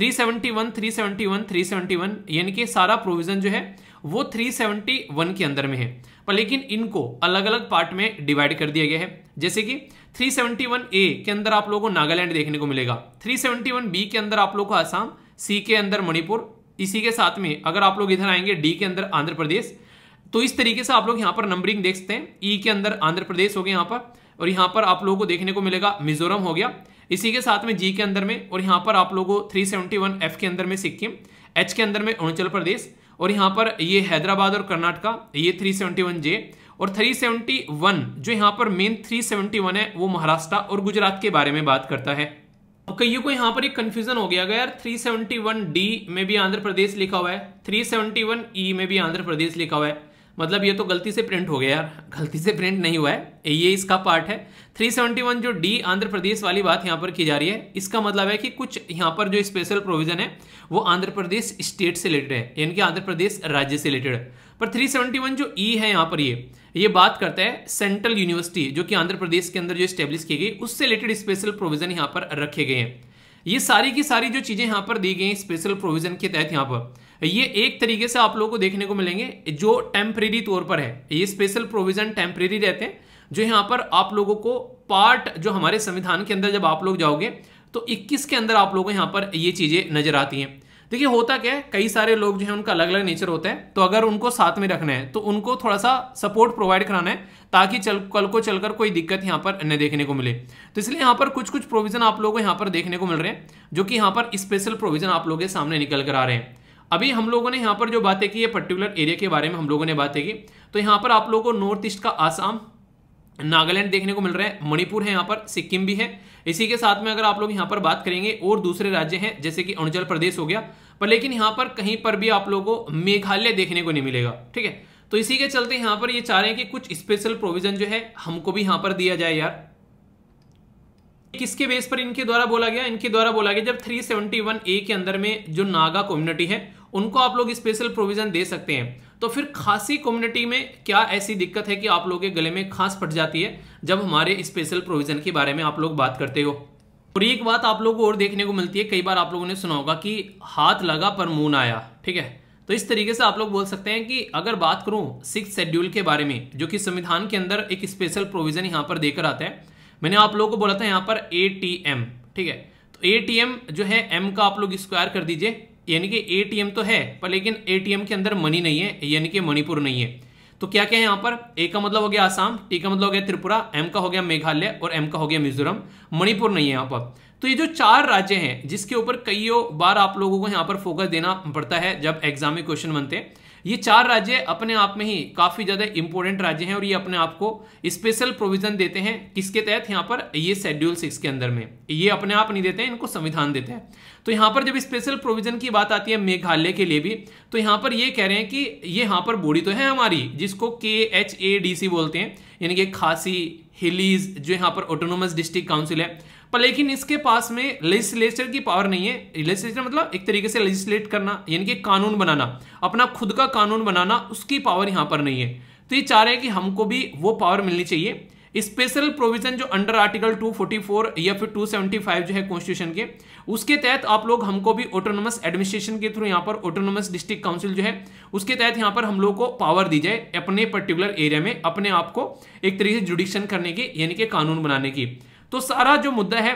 371, 371, 371 यानी कि सारा प्रोविजन जो है वो 371 के अंदर में है पर लेकिन इनको अलग अलग पार्ट में डिवाइड कर दिया गया है जैसे कि 371 ए के अंदर आप लोगों को नागालैंड देखने को मिलेगा 371 बी के अंदर आप लोगों को आसाम सी के अंदर मणिपुर इसी के साथ में अगर आप लोग इधर आएंगे डी के अंदर आंध्र प्रदेश तो इस तरीके से आप लोग यहाँ पर नंबरिंग देख सकते हैं ई e के अंदर आंध्र प्रदेश हो गया यहाँ पर और यहाँ पर आप लोगों को देखने को मिलेगा मिजोरम हो गया इसी के साथ में जी के अंदर में और यहाँ पर आप लोगों को थ्री सेवेंटी वन एफ के अंदर में सिक्किम एच के अंदर में अरुणाचल प्रदेश और यहाँ पर ये हैदराबाद और कर्नाटका ये थ्री सेवेंटी वन जे और थ्री सेवेंटी वन जो यहाँ पर मेन थ्री सेवेंटी वन है वो महाराष्ट्र और गुजरात के बारे में बात करता है अब कईयों को यहां पर एक कंफ्यूजन हो गया यार 371 डी में भी आंध्र प्रदेश लिखा हुआ है 371 ई e में भी आंध्र प्रदेश लिखा हुआ है मतलब ये तो गलती से प्रिंट हो गया यार गलती से प्रिंट नहीं हुआ है ये इसका पार्ट है 371 जो डी आंध्र प्रदेश वाली बात यहाँ पर की जा रही है इसका मतलब है कि कुछ यहाँ पर जो स्पेशल प्रोविजन है वो आंध्र प्रदेश स्टेट से रिलेटेड है यानी कि आंध्र प्रदेश राज्य से रिलेटेड है पर 371 जो ई e है यहाँ पर ये ये बात करता है सेंट्रल यूनिवर्सिटी जो कि आंध्र प्रदेश के अंदर जो स्टेब्लिश की गई उससे रिलेटेड स्पेशल प्रोविजन यहाँ पर रखे गए हैं ये सारी की सारी जो चीज़ें यहाँ पर दी गई स्पेशल प्रोविजन के तहत यहाँ पर ये एक तरीके से आप लोगों को देखने को मिलेंगे जो टेम्परेरी तौर पर है ये स्पेशल प्रोविजन टेम्परेरी रहते हैं जो यहाँ पर आप लोगों को पार्ट जो हमारे संविधान के अंदर जब आप लोग जाओगे तो 21 के अंदर आप लोगों को यहाँ पर ये चीज़ें नजर आती हैं देखिए होता क्या है कई सारे लोग जो है उनका अलग अलग नेचर होता है तो अगर उनको साथ में रखना है तो उनको थोड़ा सा सपोर्ट प्रोवाइड कराना है ताकि चल कल को चलकर कोई दिक्कत यहाँ पर न देखने को मिले तो इसलिए यहाँ पर कुछ कुछ प्रोविजन आप लोगों को यहाँ पर देखने को मिल रहे हैं जो कि यहाँ पर स्पेशल प्रोविजन आप लोगों के सामने निकल कर आ रहे हैं अभी हम लोगों ने यहाँ पर जो बातें की है पर्टिकुलर एरिया के बारे में हम लोगों ने बातें की तो यहाँ पर आप लोगों को नॉर्थ ईस्ट का आसाम नागालैंड देखने को मिल रहा है मणिपुर है यहाँ पर सिक्किम भी है इसी के साथ में अगर आप लोग यहाँ पर बात करेंगे और दूसरे राज्य हैं जैसे कि अरुणाचल प्रदेश हो गया पर लेकिन यहाँ पर कहीं पर भी आप लोगों को मेघालय देखने को नहीं मिलेगा ठीक है तो इसी के चलते यहाँ पर ये यह चाह रहे हैं कि कुछ स्पेशल प्रोविजन जो है हमको भी यहाँ पर दिया जाए यार किसके बेस पर इनके द्वारा बोला गया इनके द्वारा बोला गया जब थ्री ए के अंदर में जो नागा कम्युनिटी है उनको आप लोग स्पेशल प्रोविजन दे सकते हैं तो फिर खांसी कम्युनिटी में क्या ऐसी दिक्कत है कि आप लोगों के गले में खांस फट जाती है जब हमारे स्पेशल प्रोविजन के बारे में आप लोग बात करते हो और एक बात आप लोगों को और देखने को मिलती है कई बार आप लोगों ने सुना होगा कि हाथ लगा पर मुंह आया ठीक है तो इस तरीके से आप लोग बोल सकते हैं कि अगर बात करूं सिक्स शेड्यूल के बारे में जो कि संविधान के अंदर एक स्पेशल प्रोविजन यहां पर देकर आता है मैंने आप लोगों को बोला था यहां पर ए ठीक है तो ए जो है एम का आप लोग स्क्वायर कर दीजिए यानी कि एटीएम तो है पर लेकिन एटीएम के अंदर मनी नहीं है यानी कि मणिपुर नहीं है तो क्या क्या है यहाँ पर ए का मतलब हो गया आसाम टी का मतलब हो गया त्रिपुरा एम का हो गया मेघालय और एम का हो गया मिजोरम मणिपुर नहीं है यहाँ पर तो ये जो चार राज्य हैं जिसके ऊपर कईयों बार आप लोगों को यहाँ पर फोकस देना पड़ता है जब एग्जाम में क्वेश्चन बनते हैं ये चार राज्य अपने आप में ही काफ़ी ज़्यादा इंपोर्टेंट राज्य हैं और ये अपने आप को स्पेशल प्रोविजन देते हैं किसके तहत यहाँ पर ये शेड्यूल सिक्स के अंदर में ये अपने आप नहीं देते हैं इनको संविधान देते हैं तो यहाँ पर जब स्पेशल प्रोविजन की बात आती है मेघालय के लिए भी तो यहां पर ये कह रहे हैं कि ये यहाँ पर बोड़ी तो है हमारी जिसको के एच ए डी सी बोलते हैं यानी कि खासी हिलीज जो यहाँ पर ऑटोनोमस डिस्ट्रिक्ट काउंसिल है पर लेकिन इसके पास में लेजिस्लेचर की पावर नहीं है लेजिस्लेचर मतलब एक तरीके से लेजिस्लेट करना यानी कि कानून बनाना अपना खुद का कानून बनाना उसकी पावर यहाँ पर नहीं है तो ये चाह रहे हैं कि हमको भी वो पावर मिलनी चाहिए स्पेशल प्रोविजन जो अंडर आर्टिकल 244 या फिर 275 जो है कॉन्स्टिट्यूशन के उसके तहत आप लोग हमको भी ऑटोनोमस एडमिनिस्ट्रेशन के थ्रू यहाँ पर ऑटोनोमस डिस्ट्रिक्ट काउंसिल जो है उसके तहत यहाँ पर हम लोग को पावर दी जाए अपने पर्टिकुलर एरिया में अपने आप को एक तरीके से जुडिक्शन करने की यानी कि कानून बनाने की तो सारा जो मुद्दा है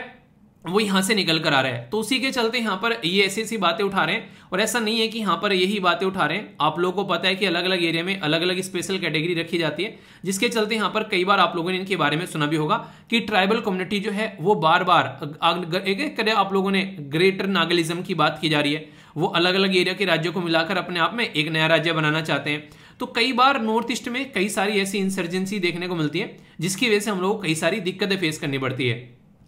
वो यहां से निकल कर आ रहा है तो उसी के चलते यहां पर ये ऐसी ऐसी बातें उठा रहे हैं और ऐसा नहीं है कि यहां पर यही बातें उठा रहे हैं आप लोगों को पता है कि अलग अलग एरिया में अलग अलग स्पेशल कैटेगरी रखी जाती है जिसके चलते यहां पर कई बार आप लोगों ने इनके बारे में सुना भी होगा कि ट्राइबल कम्युनिटी जो है वो बार बार एक आप लोगों ने ग्रेटर नागलिज्म की बात की जा रही है वो अलग अलग एरिया के राज्यों को मिलाकर अपने आप में एक नया राज्य बनाना चाहते हैं तो कई बार नॉर्थ ईस्ट में कई सारी ऐसी इंसर्जेंसी देखने को मिलती है जिसकी वजह से हम लोगों को कई सारी दिक्कतें फेस करनी पड़ती है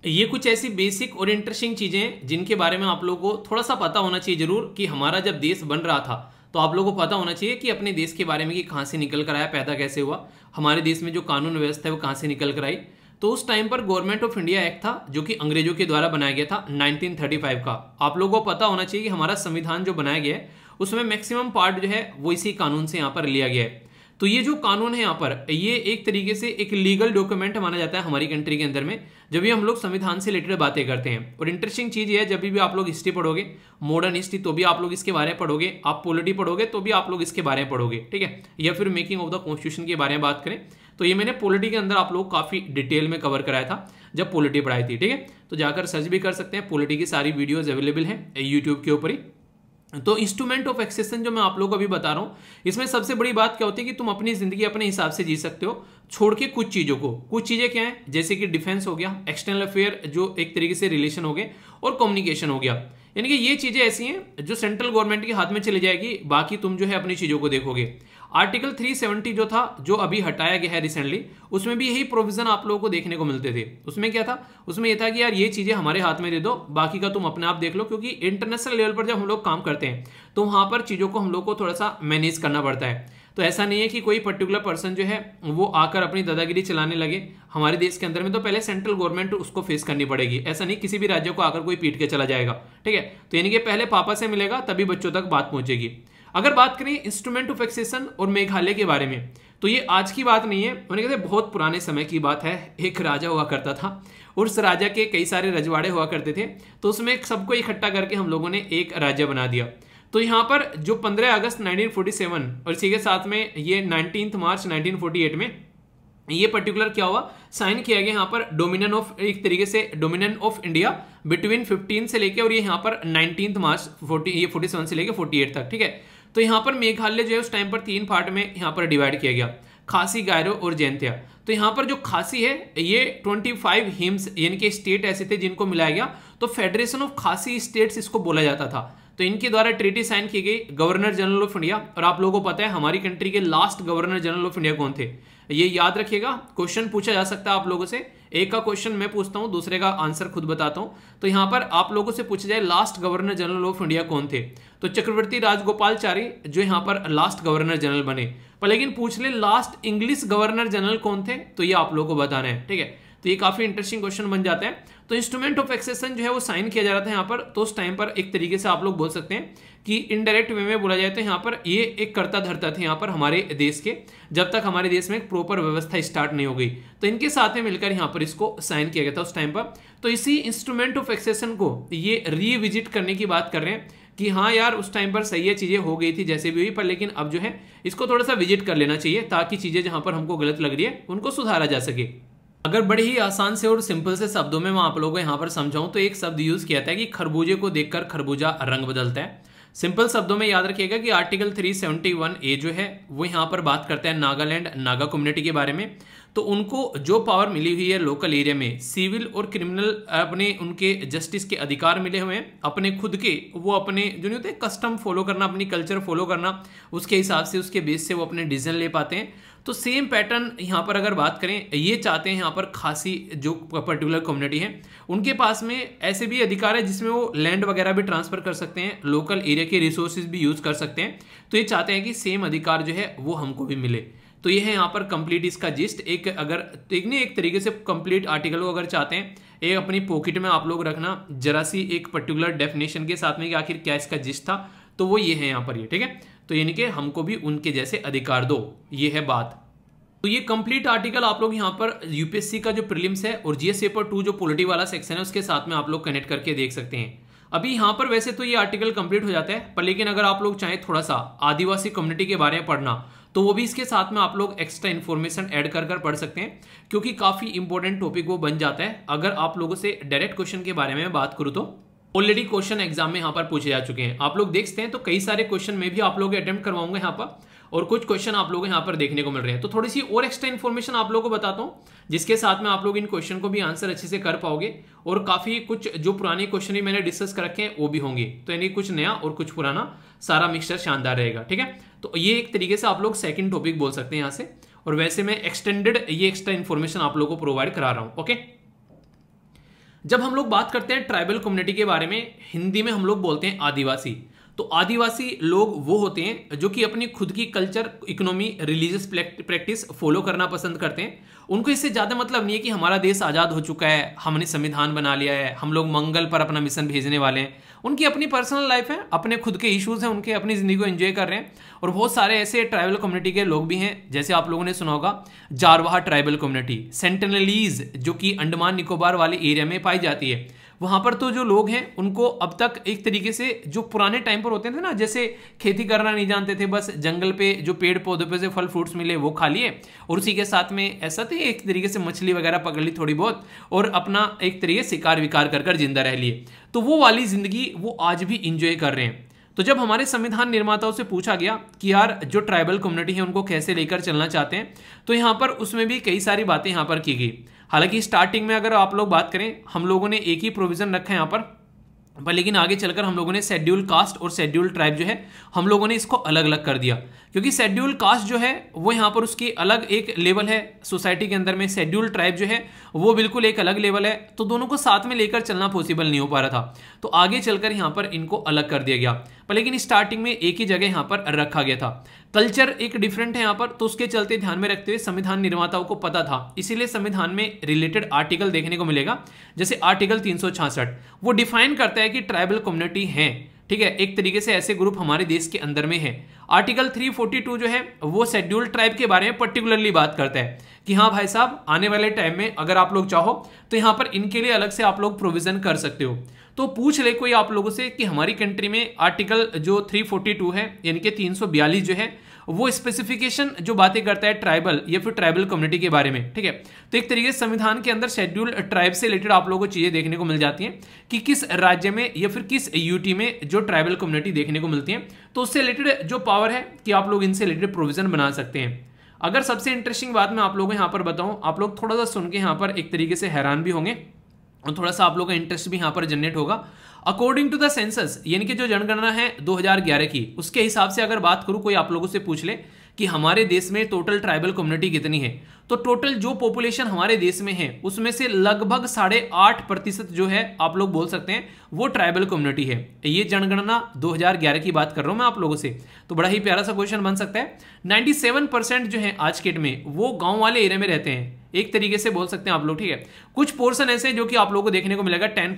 ये कुछ ऐसी बेसिक और इंटरेस्टिंग चीज़ें हैं जिनके बारे में आप लोगों को थोड़ा सा पता होना चाहिए जरूर कि हमारा जब देश बन रहा था तो आप लोगों को पता होना चाहिए कि अपने देश के बारे में कि कहाँ से निकल कर आया पैदा कैसे हुआ हमारे देश में जो कानून व्यवस्था है वो कहाँ से निकल कर आई तो उस टाइम पर गवर्नमेंट ऑफ इंडिया एक्ट था जो कि अंग्रेजों के द्वारा बनाया गया था 1935 का आप लोगों को पता होना चाहिए कि हमारा संविधान जो बनाया गया है उसमें मैक्सिमम पार्ट जो है वो इसी कानून से यहाँ पर लिया गया है तो ये जो कानून है यहाँ पर ये एक तरीके से एक लीगल डॉक्यूमेंट माना जाता है हमारी कंट्री के अंदर में जब भी हम लोग संविधान से रिलेटेड बातें करते हैं और इंटरेस्टिंग चीज़ ये है जब भी आप लोग हिस्ट्री पढ़ोगे मॉडर्न हिस्ट्री तो भी आप लोग इसके बारे में पढ़ोगे आप पॉलिटी पढ़ोगे तो भी आप लोग इसके बारे में पढ़ोगे ठीक है या फिर मेकिंग ऑफ द कॉन्स्टिट्यूशन के बारे में बात करें तो ये मैंने पॉलिटी के अंदर आप लोग काफ़ी डिटेल में कवर कराया था जब पॉलिटी पढ़ाई थी ठीक है तो जाकर सर्च भी कर सकते हैं पॉलिटी की सारी वीडियोज़ अवेलेबल हैं यूट्यूब के ऊपर ही तो इंस्ट्रूमेंट ऑफ एक्सेसन जो मैं आप लोगों को अभी बता रहा हूँ इसमें सबसे बड़ी बात क्या होती है कि तुम अपनी ज़िंदगी अपने हिसाब से जी सकते हो छोड़ के कुछ चीज़ों को कुछ चीज़ें क्या है जैसे कि डिफेंस हो गया एक्सटर्नल अफेयर जो एक तरीके से रिलेशन हो गए और कम्युनिकेशन हो गया यानी कि ये चीज़ें ऐसी हैं जो सेंट्रल गवर्नमेंट के हाथ में चली जाएगी बाकी तुम जो है अपनी चीज़ों को देखोगे आर्टिकल 370 जो था जो अभी हटाया गया है रिसेंटली उसमें भी यही प्रोविज़न आप लोगों को देखने को मिलते थे उसमें क्या था उसमें यह था कि यार ये चीज़ें हमारे हाथ में दे दो बाकी का तुम अपने आप देख लो क्योंकि इंटरनेशनल लेवल पर जब हम लोग काम करते हैं तो वहाँ पर चीज़ों को हम लोग को थोड़ा सा मैनेज करना पड़ता है तो ऐसा नहीं है कि कोई पर्टिकुलर पर्सन जो है वो आकर अपनी दादागिरी चलाने लगे हमारे देश के अंदर में तो पहले सेंट्रल गवर्नमेंट उसको फेस करनी पड़ेगी ऐसा नहीं किसी भी राज्य को आकर कोई पीट के चला जाएगा ठीक है तो यानी कि पहले पापा से मिलेगा तभी बच्चों तक बात पहुंचेगी अगर बात करें इंस्ट्रूमेंट ऑफ एक्सेशन और मेघालय के बारे में तो ये आज की बात नहीं है उन्हें कहते बहुत पुराने समय की बात है एक राजा हुआ करता था और उस राजा के कई सारे रजवाड़े हुआ करते थे तो उसमें सबको इकट्ठा करके हम लोगों ने एक राज्य बना दिया तो यहाँ पर जो 15 अगस्त 1947 और इसी के साथ में ये 19 मार्च 1948 में ये पर्टिकुलर क्या हुआ साइन किया गया यहाँ पर डोमिनन ऑफ एक तरीके से डोमिनन ऑफ इंडिया बिटवीन 15 से लेके और ये यहाँ पर 19 मार्च 40 ये 47 से लेके 48 तक ठीक है तो यहाँ पर मेघालय जो है उस टाइम पर तीन पार्ट में यहाँ पर डिवाइड किया गया खासी गायरो और जैनतिया तो यहाँ पर जो खासी है ये 25 हिम्स यानी कि स्टेट ऐसे थे जिनको मिलाया गया तो फेडरेशन ऑफ खासी स्टेट्स इसको बोला जाता था तो इनके द्वारा ट्रीटी साइन की गई गवर्नर जनरल ऑफ इंडिया और आप लोगों को पता है हमारी कंट्री के last governor general of India कौन थे ये याद रखिएगा क्वेश्चन पूछा जा सकता है आप लोगों से एक का क्वेश्चन मैं पूछता हूँ दूसरे का आंसर खुद बताता हूँ तो यहाँ पर आप लोगों से पूछा जाए last governor general of India कौन थे तो चक्रवर्ती राजगोपालचारी जो यहाँ पर लास्ट गवर्नर जनरल बने पर लेकिन पूछ ले लास्ट इंग्लिश गवर्नर जनरल कौन थे तो ये आप लोगों को बताना है ठीक है तो ये काफ़ी इंटरेस्टिंग क्वेश्चन बन जाते हैं तो इंस्ट्रूमेंट ऑफ एक्सेसन जो है वो साइन किया जा रहा था यहाँ पर तो उस टाइम पर एक तरीके से आप लोग बोल सकते हैं कि इनडायरेक्ट वे में बोला जाए तो यहाँ पर ये एक करता धरता थे यहाँ पर हमारे देश के जब तक हमारे देश में एक प्रॉपर व्यवस्था स्टार्ट नहीं हो गई तो इनके साथ में मिलकर यहाँ पर इसको साइन किया गया था उस टाइम पर तो इसी इंस्ट्रूमेंट ऑफ एक्सेसन को ये रीविजिट करने की बात कर रहे हैं कि हाँ यार उस टाइम पर सही है चीज़ें हो गई थी जैसे भी हुई पर लेकिन अब जो है इसको थोड़ा सा विजिट कर लेना चाहिए ताकि चीज़ें जहाँ पर हमको गलत लग रही है उनको सुधारा जा सके अगर बड़े ही आसान से और सिंपल से शब्दों में मैं आप लोगों को यहाँ पर समझाऊँ तो एक शब्द यूज़ किया था कि खरबूजे को देखकर खरबूजा रंग बदलता है सिंपल शब्दों में याद रखिएगा कि आर्टिकल 371 ए जो है वो यहाँ पर बात करता है नागालैंड नागा कम्युनिटी के बारे में तो उनको जो पावर मिली हुई है लोकल एरिया में सिविल और क्रिमिनल अपने उनके जस्टिस के अधिकार मिले हुए हैं अपने खुद के वो अपने जो नहीं होते कस्टम फॉलो करना अपनी कल्चर फॉलो करना उसके हिसाब से उसके बेस से वो अपने डिसीजन ले पाते हैं तो सेम पैटर्न यहाँ पर अगर बात करें ये चाहते हैं यहाँ पर खासी जो पर्टिकुलर कम्युनिटी है उनके पास में ऐसे भी अधिकार है जिसमें वो लैंड वगैरह भी ट्रांसफ़र कर सकते हैं लोकल एरिया के रिसोर्सेज भी यूज़ कर सकते हैं तो ये चाहते हैं कि सेम अधिकार जो है वो हमको भी मिले तो ये है यहाँ पर कंप्लीट इसका जिस्ट एक अगर तो एक नहीं एक तरीके से कंप्लीट आर्टिकल को अगर चाहते हैं एक अपनी पॉकेट में आप लोग रखना जरा सी एक पर्टिकुलर डेफिनेशन के साथ में कि आखिर क्या इसका जिस्ट था तो वो ये है यहाँ पर ये ठीक है तो यानी कि हमको भी उनके जैसे अधिकार दो ये है बात तो ये कंप्लीट आर्टिकल आप लोग यहाँ पर यूपीएससी का जो प्रिलिम्स है और जीएस पेपर टू जो पोलिटी वाला सेक्शन है उसके साथ में आप लोग कनेक्ट करके देख सकते हैं अभी यहाँ पर वैसे तो ये आर्टिकल कंप्लीट हो जाता है पर लेकिन अगर आप लोग चाहें थोड़ा सा आदिवासी कम्युनिटी के बारे में पढ़ना तो वो भी इसके साथ में आप लोग एक्स्ट्रा इन्फॉर्मेशन ऐड कर कर पढ़ सकते हैं क्योंकि काफ़ी इंपॉर्टेंट टॉपिक वो बन जाता है अगर आप लोगों से डायरेक्ट क्वेश्चन के बारे में बात करूँ तो ऑलरेडी क्वेश्चन एग्जाम में यहाँ पर पूछे जा चुके हैं आप लोग देखते हैं तो कई सारे क्वेश्चन में भी आप लोग अटेम्प्ट करवाऊंगा यहाँ पर और कुछ क्वेश्चन आप लोग यहाँ पर देखने को मिल रहे हैं तो थोड़ी सी और एक्स्ट्रा इन्फॉर्मेशन आप लोगों को बताता हूँ जिसके साथ में आप लोग इन क्वेश्चन को भी आंसर अच्छे से कर पाओगे और काफ़ी कुछ जो पुराने क्वेश्चन ही मैंने डिस्कस कर रखे हैं वो भी होंगे तो यानी कुछ नया और कुछ पुराना सारा मिक्सचर शानदार रहेगा ठीक है तो ये एक तरीके से आप लोग सेकेंड टॉपिक बोल सकते हैं यहाँ से और वैसे मैं एक्सटेंडेड ये एक्स्ट्रा इन्फॉर्मेशन आप लोगों को प्रोवाइड करा रहा हूँ ओके जब हम लोग बात करते हैं ट्राइबल कम्युनिटी के बारे में हिंदी में हम लोग बोलते हैं आदिवासी तो आदिवासी लोग वो होते हैं जो कि अपनी खुद की culture economy religious practice follow करना पसंद करते हैं उनको इससे ज़्यादा मतलब नहीं है कि हमारा देश आज़ाद हो चुका है हमने संविधान बना लिया है हम लोग मंगल पर अपना मिशन भेजने वाले हैं उनकी अपनी पर्सनल लाइफ है अपने खुद के इश्यूज हैं उनके अपनी ज़िंदगी को एंजॉय कर रहे हैं और बहुत सारे ऐसे ट्राइबल कम्युनिटी के लोग भी हैं जैसे आप लोगों ने सुना होगा जारवाहा ट्राइबल कम्युनिटी सेंटनलीज जो कि अंडमान निकोबार वाले एरिया में पाई जाती है वहाँ पर तो जो लोग हैं उनको अब तक एक तरीके से जो पुराने टाइम पर होते थे ना जैसे खेती करना नहीं जानते थे बस जंगल पे जो पेड़ पौधों पे से फल फ्रूट्स मिले वो खा लिए और उसी के साथ में ऐसा थे तो एक तरीके से मछली वगैरह पकड़ ली थोड़ी बहुत और अपना एक तरीके शिकार विकार कर कर जिंदा रह लिए तो वो वाली ज़िंदगी वो आज भी इंजॉय कर रहे हैं तो जब हमारे संविधान निर्माताओं से पूछा गया कि यार जो ट्राइबल कम्युनिटी है उनको कैसे लेकर चलना चाहते हैं तो यहाँ पर उसमें भी कई सारी बातें यहाँ पर की गई हालांकि स्टार्टिंग में अगर आप लोग बात करें हम लोगों ने एक ही प्रोविज़न रखा है यहाँ पर पर लेकिन आगे चलकर हम लोगों ने शेड्यूल कास्ट और शेड्यूल ट्राइब जो है हम लोगों ने इसको अलग अलग कर दिया क्योंकि शेड्यूल कास्ट जो है वो यहाँ पर उसकी अलग एक लेवल है सोसाइटी के अंदर में शेड्यूल ट्राइब जो है वो बिल्कुल एक अलग लेवल है तो दोनों को साथ में लेकर चलना पॉसिबल नहीं हो पा रहा था तो आगे चलकर यहाँ पर इनको अलग कर दिया गया पर लेकिन स्टार्टिंग में एक ही जगह यहाँ पर रखा गया था कल्चर एक डिफरेंट है यहाँ पर तो उसके चलते ध्यान में रखते हुए संविधान निर्माताओं को पता था इसीलिए संविधान में रिलेटेड आर्टिकल देखने को मिलेगा जैसे आर्टिकल तीन वो डिफाइन करता है कि ट्राइबल कम्युनिटी है ठीक है एक तरीके से ऐसे ग्रुप हमारे देश के अंदर में है आर्टिकल 342 जो है वो शेड्यूल ट्राइब के बारे में पर्टिकुलरली बात करता है कि हाँ भाई साहब आने वाले टाइम में अगर आप लोग चाहो तो यहाँ पर इनके लिए अलग से आप लोग प्रोविजन कर सकते हो तो पूछ ले कोई आप लोगों से कि हमारी कंट्री में आर्टिकल जो 342 है यानी कि 342 जो है वो स्पेसिफिकेशन जो बातें करता है ट्राइबल या फिर ट्राइबल कम्युनिटी के बारे में ठीक है तो एक तरीके से संविधान के अंदर शेड्यूल ट्राइब से रिलेटेड आप लोगों को चीज़ें देखने को मिल जाती हैं कि किस राज्य में या फिर किस यूटी में जो ट्राइबल कम्युनिटी देखने को मिलती है तो उससे रिलेटेड जो पावर है कि आप लोग इनसे रिलेटेड प्रोविजन बना सकते हैं अगर सबसे इंटरेस्टिंग बात मैं आप लोगों को यहाँ पर बताऊँ आप लोग थोड़ा सा सुन के यहाँ पर एक तरीके से हैरान भी होंगे और थोड़ा सा आप लोग का इंटरेस्ट भी यहाँ पर जनरेट होगा अकॉर्डिंग टू द सेंसस यानी कि जो जनगणना है 2011 की उसके हिसाब से अगर बात करूं कोई आप लोगों से पूछ ले कि हमारे देश में टोटल ट्राइबल कम्युनिटी कितनी है तो टोटल जो पॉपुलेशन हमारे देश में है उसमें से लगभग साढ़े आठ प्रतिशत जो है आप लोग बोल सकते हैं वो ट्राइबल कम्युनिटी है ये जनगणना 2011 की बात कर रहा हूं मैं आप लोगों से तो बड़ा ही प्यारा सा क्वेश्चन बन सकता है 97 परसेंट जो है आज के डेट में वो गांव वाले एरिया में रहते हैं एक तरीके से बोल सकते हैं आप लोग ठीक है कुछ पोर्सन ऐसे जो कि आप लोगों को देखने को मिलेगा टेन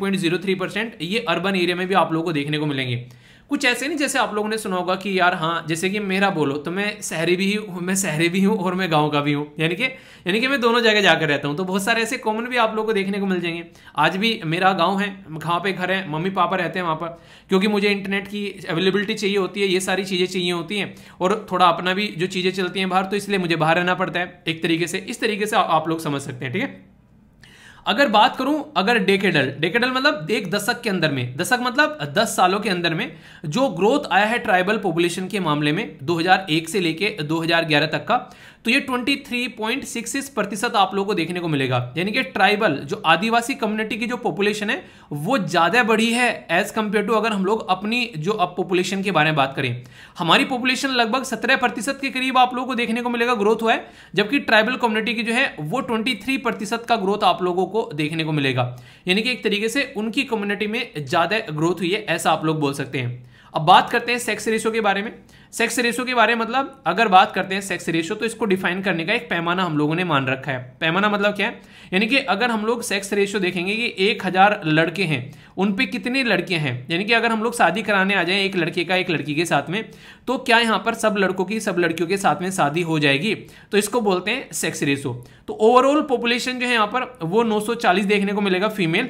परसेंट ये अर्बन एरिया में भी आप लोगों को देखने को मिलेंगे कुछ ऐसे नहीं जैसे आप लोगों ने सुना होगा कि यार हाँ जैसे कि मेरा बोलो तो मैं शहरी भी हूँ मैं शहरी भी हूँ और मैं गाँव का भी हूँ यानी कि यानी कि मैं दोनों जगह जाकर रहता हूँ तो बहुत सारे ऐसे कॉमन भी आप लोग को देखने को मिल जाएंगे आज भी मेरा गाँव है कहाँ पे घर है मम्मी पापा रहते हैं वहाँ पर क्योंकि मुझे इंटरनेट की अवेलेबिलिटी चाहिए होती है ये सारी चीज़ें चाहिए होती हैं और थोड़ा अपना भी जो चीज़ें चलती हैं बाहर तो इसलिए मुझे बाहर रहना पड़ता है एक तरीके से इस तरीके से आप लोग समझ सकते हैं ठीक है अगर बात करूं अगर डेकेडल डेकेडल मतलब एक दशक के अंदर में दशक मतलब दस सालों के अंदर में जो ग्रोथ आया है ट्राइबल पॉपुलेशन के मामले में 2001 से लेके 2011 तक का तो ये 23.66 प्रतिशत आप लोगों को देखने को मिलेगा यानी कि ट्राइबल जो आदिवासी कम्युनिटी की जो पॉपुलेशन है वो ज़्यादा बड़ी है एज कंपेयर टू अगर हम लोग अपनी जो अब पॉपुलेशन के बारे में बात करें हमारी पॉपुलेशन लगभग सत्रह प्रतिशत के करीब आप लोगों को देखने को मिलेगा ग्रोथ हुआ है जबकि ट्राइबल कम्युनिटी की जो है वो ट्वेंटी प्रतिशत का ग्रोथ आप लोगों को देखने को मिलेगा यानी कि एक तरीके से उनकी कम्युनिटी में ज़्यादा ग्रोथ हुई है ऐसा आप लोग बोल सकते हैं अब बात करते हैं सेक्स रेशो के बारे में सेक्स रेशो के बारे में मतलब अगर बात करते हैं सेक्स रेशो तो इसको डिफाइन करने का एक पैमाना हम लोगों ने मान रखा है पैमाना मतलब क्या है यानी कि अगर हम लोग सेक्स रेशो देखेंगे कि एक हज़ार लड़के हैं उन पे कितने लड़कियां हैं यानी कि अगर हम लोग शादी कराने आ जाएं एक लड़के का एक लड़की के साथ में तो क्या यहाँ पर सब लड़कों की सब लड़कियों के साथ में शादी हो जाएगी तो इसको बोलते हैं सेक्स रेशो तो ओवरऑल पॉपुलेशन जो है यहाँ पर वो नौ देखने को मिलेगा फीमेल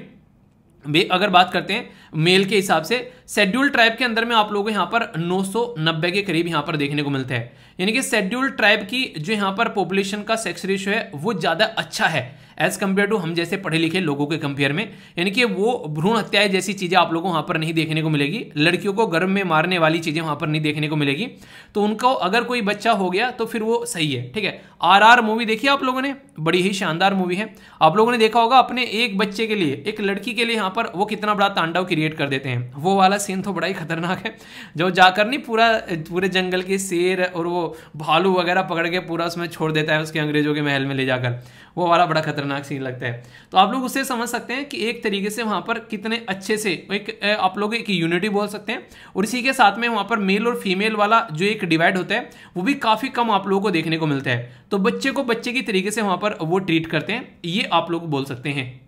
अगर बात करते हैं मेल के हिसाब से शेड्यूल ट्राइब के अंदर में आप लोगों को यहाँ पर 990 के करीब यहाँ पर देखने को मिलते हैं यानी कि शेड्यूल ट्राइब की जो यहाँ पर पॉपुलेशन का सेक्स रेशो है वो ज़्यादा अच्छा है एज कम्पेयर टू हम जैसे पढ़े लिखे लोगों के कंपेयर में यानी कि वो भ्रूण हत्याएं जैसी चीज़ें आप लोगों को वहाँ पर नहीं देखने को मिलेगी लड़कियों को गर्भ में मारने वाली चीज़ें वहाँ पर नहीं देखने को मिलेगी तो उनको अगर कोई बच्चा हो गया तो फिर वो सही है ठीक है आर आर मूवी देखी आप लोगों ने बड़ी ही शानदार मूवी है आप लोगों ने देखा होगा अपने एक बच्चे के लिए एक लड़की के लिए यहाँ पर वो कितना बड़ा तांडव की क्रिएट कर देते हैं वो वाला सीन तो बड़ा ही खतरनाक है जो जाकर नहीं पूरा पूरे जंगल के शेर और वो भालू वगैरह पकड़ के पूरा उसमें छोड़ देता है उसके अंग्रेजों के महल में ले जाकर वो वाला बड़ा खतरनाक सीन लगता है तो आप लोग उससे समझ सकते हैं कि एक तरीके से वहाँ पर कितने अच्छे से एक आप लोग एक यूनिटी बोल सकते हैं और इसी के साथ में वहाँ पर मेल और फीमेल वाला जो एक डिवाइड होता है वो भी काफ़ी कम आप लोगों को देखने को मिलता है तो बच्चे को बच्चे की तरीके से वहाँ पर वो ट्रीट करते हैं ये आप लोग बोल सकते हैं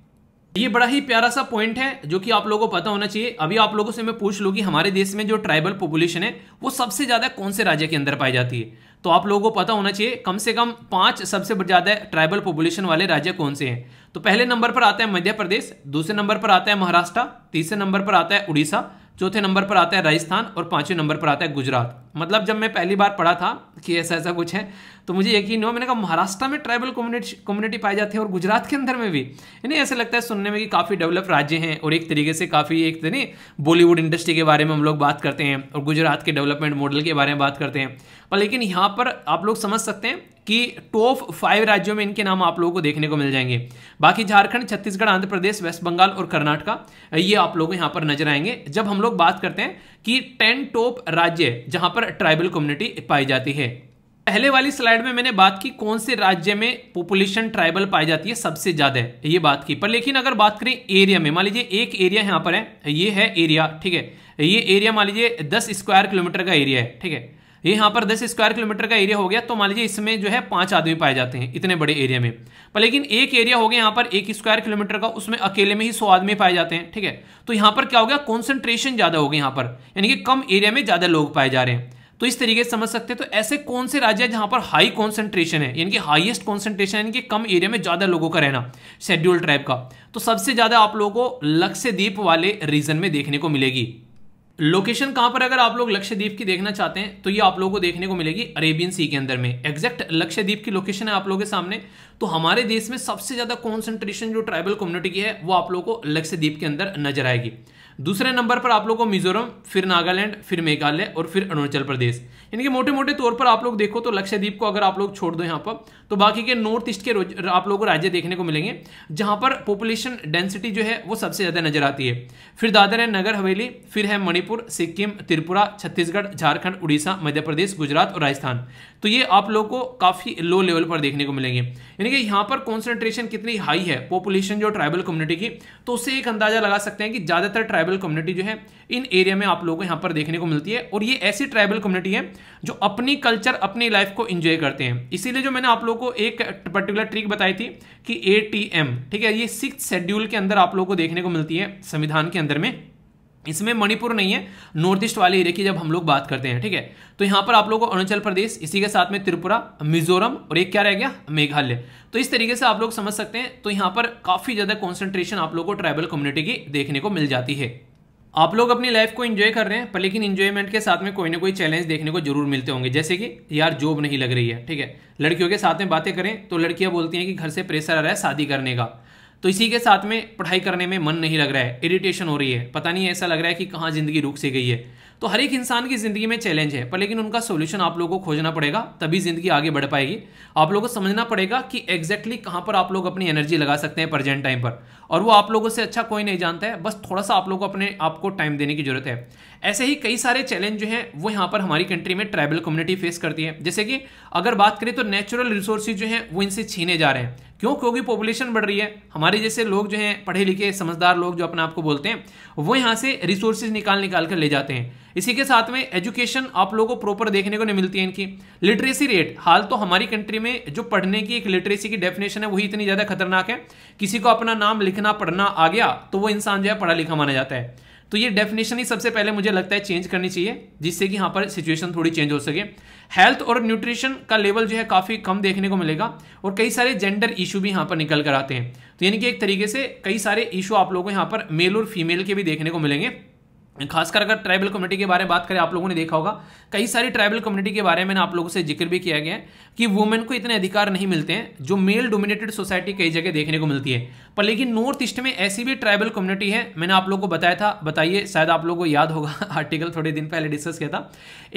ये बड़ा ही प्यारा सा पॉइंट है जो कि आप लोगों को पता होना चाहिए अभी आप लोगों से मैं पूछ लू कि हमारे देश में जो ट्राइबल पॉपुलेशन है वो सबसे ज़्यादा कौन से राज्य के अंदर पाई जाती है तो आप लोगों को पता होना चाहिए कम से कम पांच सबसे ज़्यादा ट्राइबल पॉपुलेशन वाले राज्य कौन से हैं तो पहले नंबर पर आता है मध्य प्रदेश दूसरे नंबर पर आता है महाराष्ट्र तीसरे नंबर पर आता है उड़ीसा चौथे नंबर पर आता है राजस्थान और पांचवें नंबर पर आता है गुजरात मतलब जब मैं पहली बार पढ़ा था कि ऐसा ऐसा कुछ है तो मुझे यकीन हुआ मैंने कहा महाराष्ट्र में ट्राइबल कम्युनिटी कम्युनिटी पाए जाते हैं और गुजरात के अंदर में भी यानी ऐसे लगता है सुनने में कि काफ़ी डेवलप राज्य हैं और एक तरीके से काफ़ी एक नहीं बॉलीवुड इंडस्ट्री के बारे में हम लोग बात करते हैं और गुजरात के डेवलपमेंट मॉडल के बारे में बात करते हैं पर लेकिन यहाँ पर आप लोग समझ सकते हैं कि टॉप फाइव राज्यों में इनके नाम आप लोगों को देखने को मिल जाएंगे बाकी झारखंड छत्तीसगढ़ आंध्र प्रदेश वेस्ट बंगाल और कर्नाटका ये आप लोगों को यहाँ पर नजर आएंगे जब हम लोग बात करते हैं कि टेन टॉप राज्य जहां पर ट्राइबल कम्युनिटी पाई जाती है पहले वाली स्लाइड में मैंने बात की कौन से राज्य में पॉपुलेशन ट्राइबल पाई जाती है सबसे ज्यादा ये बात की पर लेकिन अगर बात करें एरिया में मान लीजिए एक एरिया यहां पर है ये है एरिया ठीक है ये एरिया मान लीजिए दस स्क्वायर किलोमीटर का एरिया है ठीक है ये यहां पर दस स्क्वायर किलोमीटर का एरिया हो गया तो मान लीजिए इसमें जो है पांच आदमी पाए जाते हैं इतने बड़े एरिया में पर लेकिन एक एरिया हो गया यहां पर एक स्क्वायर किलोमीटर का उसमें अकेले में ही सौ आदमी पाए जाते हैं ठीक है तो यहां पर क्या हो गया कॉन्सेंट्रेशन ज्यादा हो गया यहाँ पर यानी कि कम एरिया में ज्यादा लोग पाए जा रहे हैं तो इस तरीके से समझ सकते हैं तो ऐसे कौन से राज्य है जहां पर हाई कॉन्सेंट्रेशन है यानी कि हाईएस्ट कॉन्सेंट्रेशन यानी कि कम एरिया में ज्यादा लोगों का रहना शेड्यूल ट्राइब का तो सबसे ज्यादा आप लोगों को लक्ष्यद्वीप वाले रीजन में देखने को मिलेगी लोकेशन कहां पर अगर आप लोग लक्ष्यद्वीप की देखना चाहते हैं तो ये आप लोगों को देखने को मिलेगी अरेबियन सी के अंदर में एग्जैक्ट लक्ष्यद्वीप की लोकेशन है आप लोगों के सामने तो हमारे देश में सबसे ज्यादा कॉन्सेंट्रेशन जो ट्राइबल कम्युनिटी की है वो आप लोगों को लक्ष्यद्वीप के अंदर नजर आएगी दूसरे नंबर पर आप लोग को मिजोरम फिर नागालैंड फिर मेघालय और फिर अरुणाचल प्रदेश यानी कि मोटे मोटे तौर पर आप लोग देखो तो लक्षद्वीप को अगर आप लोग छोड़ दो यहाँ पर तो बाकी के नॉर्थ ईस्ट के आप लोगों को राज्य देखने को मिलेंगे जहाँ पर पॉपुलेशन डेंसिटी जो है वो सबसे ज़्यादा नजर आती है फिर दादर है नगर हवेली फिर है मणिपुर सिक्किम त्रिपुरा छत्तीसगढ़ झारखंड उड़ीसा मध्य प्रदेश गुजरात और राजस्थान तो ये आप लोग को काफ़ी लो लेवल पर देखने को मिलेंगे यानी कि यहाँ पर कॉन्सेंट्रेशन कितनी हाई है पॉपुलेशन जो ट्राइबल कम्युनिटी की तो उससे एक अंदाजा लगा सकते हैं कि ज़्यादातर ट्राइबल कम्युनिटी जो है इन एरिया में आप लोगों को यहाँ पर देखने को मिलती है और ये ऐसी ट्राइबल कम्युनिटी है जो अपनी कल्चर अपनी लाइफ को इंजॉय करते हैं इसीलिए जो मैंने आप लोगों को एक पर्टिकुलर ट्रिक बताई थी कि ए ठीक है ये सिक्स शेड्यूल के अंदर आप लोगों को देखने को मिलती है संविधान के अंदर में इसमें मणिपुर नहीं है नॉर्थ ईस्ट वाले एरिया की जब हम लोग बात करते हैं ठीक है तो यहाँ पर आप लोगों को अरुणाचल प्रदेश इसी के साथ में त्रिपुरा मिजोरम और एक क्या रह गया मेघालय तो इस तरीके से आप लोग समझ सकते हैं तो यहाँ पर काफ़ी ज़्यादा कॉन्सेंट्रेशन आप लोगों को ट्राइबल कम्युनिटी की देखने को मिल जाती है आप लोग अपनी लाइफ को इंजॉय कर रहे हैं पर लेकिन इंजॉयमेंट के साथ में कोई ना कोई चैलेंज देखने को जरूर मिलते होंगे जैसे कि यार जॉब नहीं लग रही है ठीक है लड़कियों के साथ में बातें करें तो लड़कियां बोलती हैं कि घर से प्रेशर आ रहा है शादी करने का तो इसी के साथ में पढ़ाई करने में मन नहीं लग रहा है इरिटेशन हो रही है पता नहीं ऐसा लग रहा है कि कहाँ ज़िंदगी रुक सी गई है तो हर एक इंसान की ज़िंदगी में चैलेंज है पर लेकिन उनका सोल्यूशन आप लोगों को खोजना पड़ेगा तभी ज़िंदगी आगे बढ़ पाएगी आप लोगों को समझना पड़ेगा कि एग्जैक्टली कहाँ पर आप लोग अपनी एनर्जी लगा सकते हैं प्रेजेंट टाइम पर और वो आप लोगों से अच्छा कोई नहीं जानता है बस थोड़ा सा आप लोगों को अपने आप को टाइम देने की ज़रूरत है ऐसे ही कई सारे चैलेंज जो हैं वो यहाँ पर हमारी कंट्री में ट्राइबल कम्युनिटी फेस करती है जैसे कि अगर बात करें तो नेचुरल रिसोर्सेज जो हैं वो इनसे छीने जा रहे हैं क्यों क्योंकि पॉपुलेशन बढ़ रही है हमारे जैसे लोग जो हैं पढ़े लिखे समझदार लोग जो अपने आप को बोलते हैं वो यहाँ से रिसोर्सेज निकाल निकाल कर ले जाते हैं इसी के साथ में एजुकेशन आप लोगों को प्रॉपर देखने को नहीं मिलती है इनकी लिटरेसी रेट हाल तो हमारी कंट्री में जो पढ़ने की एक लिटरेसी की डेफिनेशन है वही इतनी ज़्यादा खतरनाक है किसी को अपना नाम लिखना पढ़ना आ गया तो वो इंसान जो है पढ़ा लिखा माना जाता है तो ये डेफिनेशन ही सबसे पहले मुझे लगता है चेंज करनी चाहिए जिससे कि यहाँ पर सिचुएशन थोड़ी चेंज हो सके हेल्थ और न्यूट्रिशन का लेवल जो है काफ़ी कम देखने को मिलेगा और कई सारे जेंडर इशू भी यहाँ पर निकल कर आते हैं तो यानी कि एक तरीके से कई सारे इशू आप लोगों को यहाँ पर मेल और फीमेल के भी देखने को मिलेंगे खासकर अगर ट्राइबल कम्युनिटी के बारे में बात करें आप लोगों ने देखा होगा कई सारी ट्राइबल कम्युनिटी के बारे में आप लोगों से जिक्र भी किया गया है कि वुमेन को इतने अधिकार नहीं मिलते हैं जो मेल डोमिनेटेड सोसाइटी कई जगह देखने को मिलती है पर लेकिन नॉर्थ ईस्ट में ऐसी भी ट्राइबल कम्युनिटी है मैंने आप लोग को बताया था बताइए शायद आप लोग को याद होगा आर्टिकल थोड़े दिन पहले डिस्कस किया था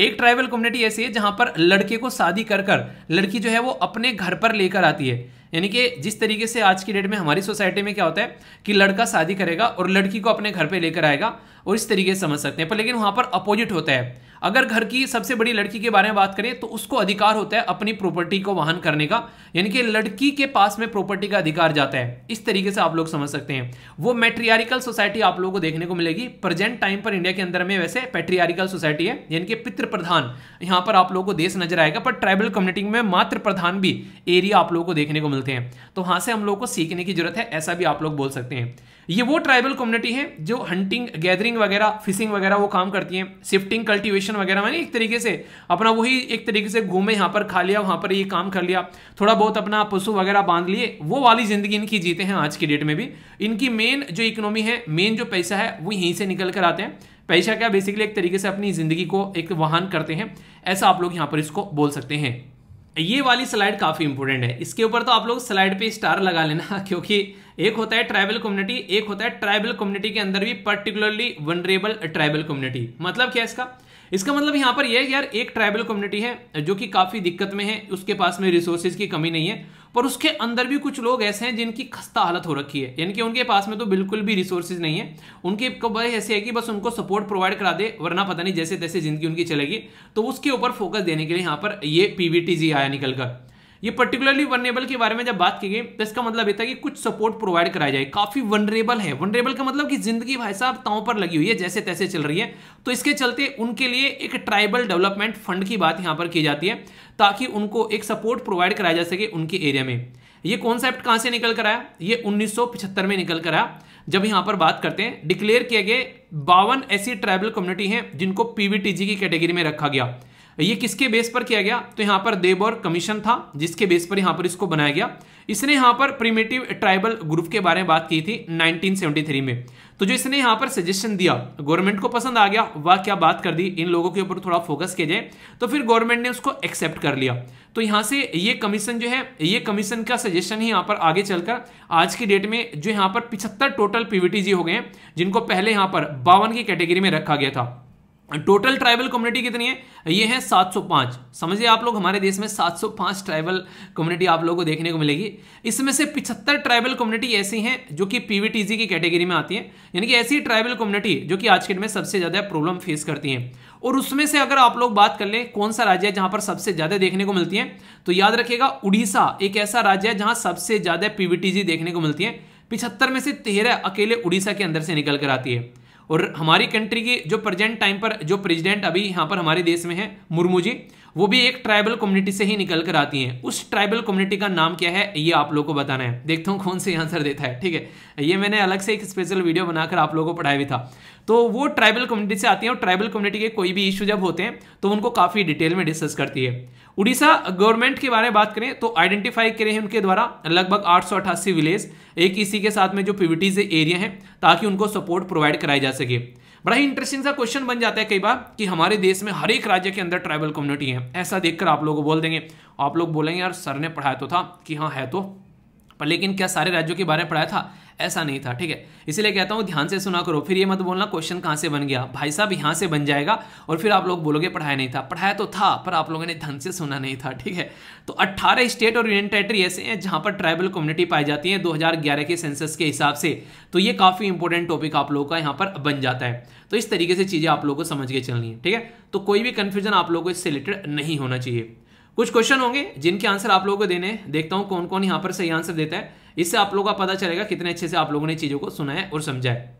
एक ट्राइबल कम्युनिटी ऐसी है जहाँ पर लड़के को शादी कर कर लड़की जो है वो अपने घर पर लेकर आती है यानी कि जिस तरीके से आज की डेट में हमारी सोसाइटी में क्या होता है कि लड़का शादी करेगा और लड़की को अपने घर पे लेकर आएगा और इस तरीके से समझ सकते हैं पर लेकिन वहाँ पर अपोजिट होता है अगर घर की सबसे बड़ी लड़की के बारे में बात करें तो उसको अधिकार होता है अपनी प्रॉपर्टी को वाहन करने का यानी कि लड़की के पास में प्रॉपर्टी का अधिकार जाता है इस तरीके से आप लोग समझ सकते हैं वो मेट्रियारिकल सोसाइटी आप लोगों को देखने को मिलेगी प्रेजेंट टाइम पर इंडिया के अंदर में वैसे पेट्रियारिकल सोसाइटी है यानी कि पितृ प्रधान यहाँ पर आप लोगों को देश नजर आएगा पर ट्राइबल कम्युनिटी में मात्र प्रधान भी एरिया आप लोगों को देखने को मिलते हैं तो वहां से हम लोग को सीखने की जरूरत है ऐसा भी आप लोग बोल सकते हैं ये वो ट्राइबल कम्युनिटी है जो हंटिंग गैदरिंग वगैरह फिशिंग वगैरह वो काम करती हैं शिफ्टिंग कल्टीवेशन वगैरह मैंने एक तरीके से अपना वही एक तरीके से घूमे यहाँ पर खा लिया वहाँ पर ये काम कर लिया थोड़ा बहुत अपना पशु वगैरह बांध लिए वो वाली ज़िंदगी इनकी जीते हैं आज की डेट में भी इनकी मेन जो इकोनॉमी है मेन जो पैसा है वो यहीं से निकल कर आते हैं पैसा क्या बेसिकली एक तरीके से अपनी ज़िंदगी को एक वाहन करते हैं ऐसा आप लोग यहाँ पर इसको बोल सकते हैं ये वाली स्लाइड काफ़ी इंपोर्टेंट है इसके ऊपर तो आप लोग स्लाइड पे स्टार लगा लेना क्योंकि एक होता है ट्राइबल कम्युनिटी एक होता है ट्राइबल कम्युनिटी के अंदर भी पर्टिकुलरली वनरेबल ट्राइबल कम्युनिटी मतलब क्या इसका इसका मतलब यहाँ पर यह यार एक ट्राइबल कम्युनिटी है जो कि काफ़ी दिक्कत में है उसके पास में रिसोर्सेज की कमी नहीं है पर उसके अंदर भी कुछ लोग ऐसे हैं जिनकी खस्ता हालत हो रखी है यानी कि उनके पास में तो बिल्कुल भी रिसोर्सेज नहीं है उनके बस ऐसे है कि बस उनको सपोर्ट प्रोवाइड करा दे वरना पता नहीं जैसे तैसे जिंदगी उनकी चलेगी तो उसके ऊपर फोकस देने के लिए यहाँ पर ये पी आया निकलकर ये पर्टिकुलरली वनरेबल के बारे में जब बात की गई तो इसका मतलब ये था कि कुछ सपोर्ट प्रोवाइड कराया जाए काफी वनरेबल है वनरेबल का मतलब कि जिंदगी भाई साहब ताव पर लगी हुई है जैसे तैसे चल रही है तो इसके चलते उनके लिए एक ट्राइबल डेवलपमेंट फंड की बात यहाँ पर की जाती है ताकि उनको एक सपोर्ट प्रोवाइड कराया जा सके उनके एरिया में ये कॉन्सेप्ट कहाँ से निकल कर आया ये उन्नीस में निकल कर आया जब यहाँ पर बात करते हैं डिक्लेयर किए गए बावन ऐसी ट्राइबल कम्युनिटी हैं जिनको पीवीटीजी की कैटेगरी में रखा गया ये किसके बेस पर किया गया तो यहाँ पर देबोर कमीशन था जिसके बेस पर यहाँ पर इसको बनाया गया इसने यहाँ पर प्रीमेटिव ट्राइबल ग्रुप के बारे में बात की थी 1973 में तो जो इसने यहाँ पर सजेशन दिया गवर्नमेंट को पसंद आ गया वह क्या बात कर दी इन लोगों के ऊपर थोड़ा फोकस किया जाए तो फिर गवर्नमेंट ने उसको एक्सेप्ट कर लिया तो यहाँ से ये कमीशन जो है ये कमीशन का सजेशन ही यहाँ पर आगे चलकर आज की डेट में जो यहाँ पर पिछहत्तर टोटल पीवीटीजी हो गए हैं जिनको पहले यहाँ पर बावन की कैटेगरी में रखा गया था टोटल ट्राइबल कम्युनिटी कितनी है ये है 705 समझिए आप लोग हमारे देश में 705 ट्राइबल कम्युनिटी आप लोगों को देखने को मिलेगी इसमें से 75 ट्राइबल कम्युनिटी ऐसी हैं जो कि पीवीटीजी की कैटेगरी में आती हैं यानी कि ऐसी ट्राइबल कम्युनिटी जो कि आज के डेट में सबसे ज़्यादा प्रॉब्लम फेस करती है और उसमें से अगर आप लोग बात कर लें कौन सा राज्य है जहां पर सबसे ज्यादा देखने को मिलती है तो याद रखिएगा उड़ीसा एक ऐसा राज्य है जहां सबसे ज्यादा पीवीटीजी देखने को मिलती है पिछहत्तर में से तेरह अकेले उड़ीसा के अंदर से निकल कर आती है और हमारी कंट्री की जो प्रेजेंट टाइम पर जो प्रेसिडेंट अभी यहाँ पर हमारे देश में है मुर्मू जी वो भी एक ट्राइबल कम्युनिटी से ही निकल कर आती हैं उस ट्राइबल कम्युनिटी का नाम क्या है ये आप लोग को बताना है देखता हूँ कौन से आंसर देता है ठीक है ये मैंने अलग से एक स्पेशल वीडियो बनाकर आप लोगों को पढ़ाया भी था तो वो ट्राइबल कम्युनिटी से आती हैं और ट्राइबल कम्युनिटी के कोई भी इशू जब होते हैं तो उनको काफ़ी डिटेल में डिस्कस करती है उड़ीसा गवर्नमेंट के बारे में बात करें तो आइडेंटिफाई करें हैं उनके द्वारा लगभग आठ विलेज एक इसी के साथ में जो पीवीटीज एरिया है ताकि उनको सपोर्ट प्रोवाइड कराई जा सके बड़ा ही इंटरेस्टिंग सा क्वेश्चन बन जाता है कई बार कि हमारे देश में हर एक राज्य के अंदर ट्राइबल कम्युनिटी है ऐसा देखकर आप लोग बोल देंगे आप लोग बोलेंगे यार सर ने पढ़ाया तो था कि हाँ है तो पर लेकिन क्या सारे राज्यों के बारे में पढ़ाया था ऐसा नहीं था ठीक है इसीलिए कहता हूँ ध्यान से सुना करो फिर ये मत बोलना क्वेश्चन कहाँ से बन गया भाई साहब यहाँ से बन जाएगा और फिर आप लोग बोलोगे पढ़ाया नहीं था पढ़ाया तो था पर आप लोगों ने ध्यान से सुना नहीं था ठीक है तो अट्ठारह स्टेट और यूनियन टेरेटरी ऐसे हैं जहाँ पर ट्राइबल कम्युनिटी पाई जाती है दो के सेंसस के हिसाब से तो ये काफ़ी इंपॉर्टेंट टॉपिक आप लोगों का यहाँ पर बन जाता है तो इस तरीके से चीज़ें आप लोगों को समझ के चलनी है ठीक है तो कोई भी कन्फ्यूजन आप लोगों को इससे रिलेटेड नहीं होना चाहिए कुछ क्वेश्चन होंगे जिनके आंसर आप लोगों को देने देखता हूँ कौन कौन यहां पर सही आंसर देता है इससे आप लोगों का पता चलेगा कितने अच्छे से आप लोगों ने चीज़ों को सुना है और समझा है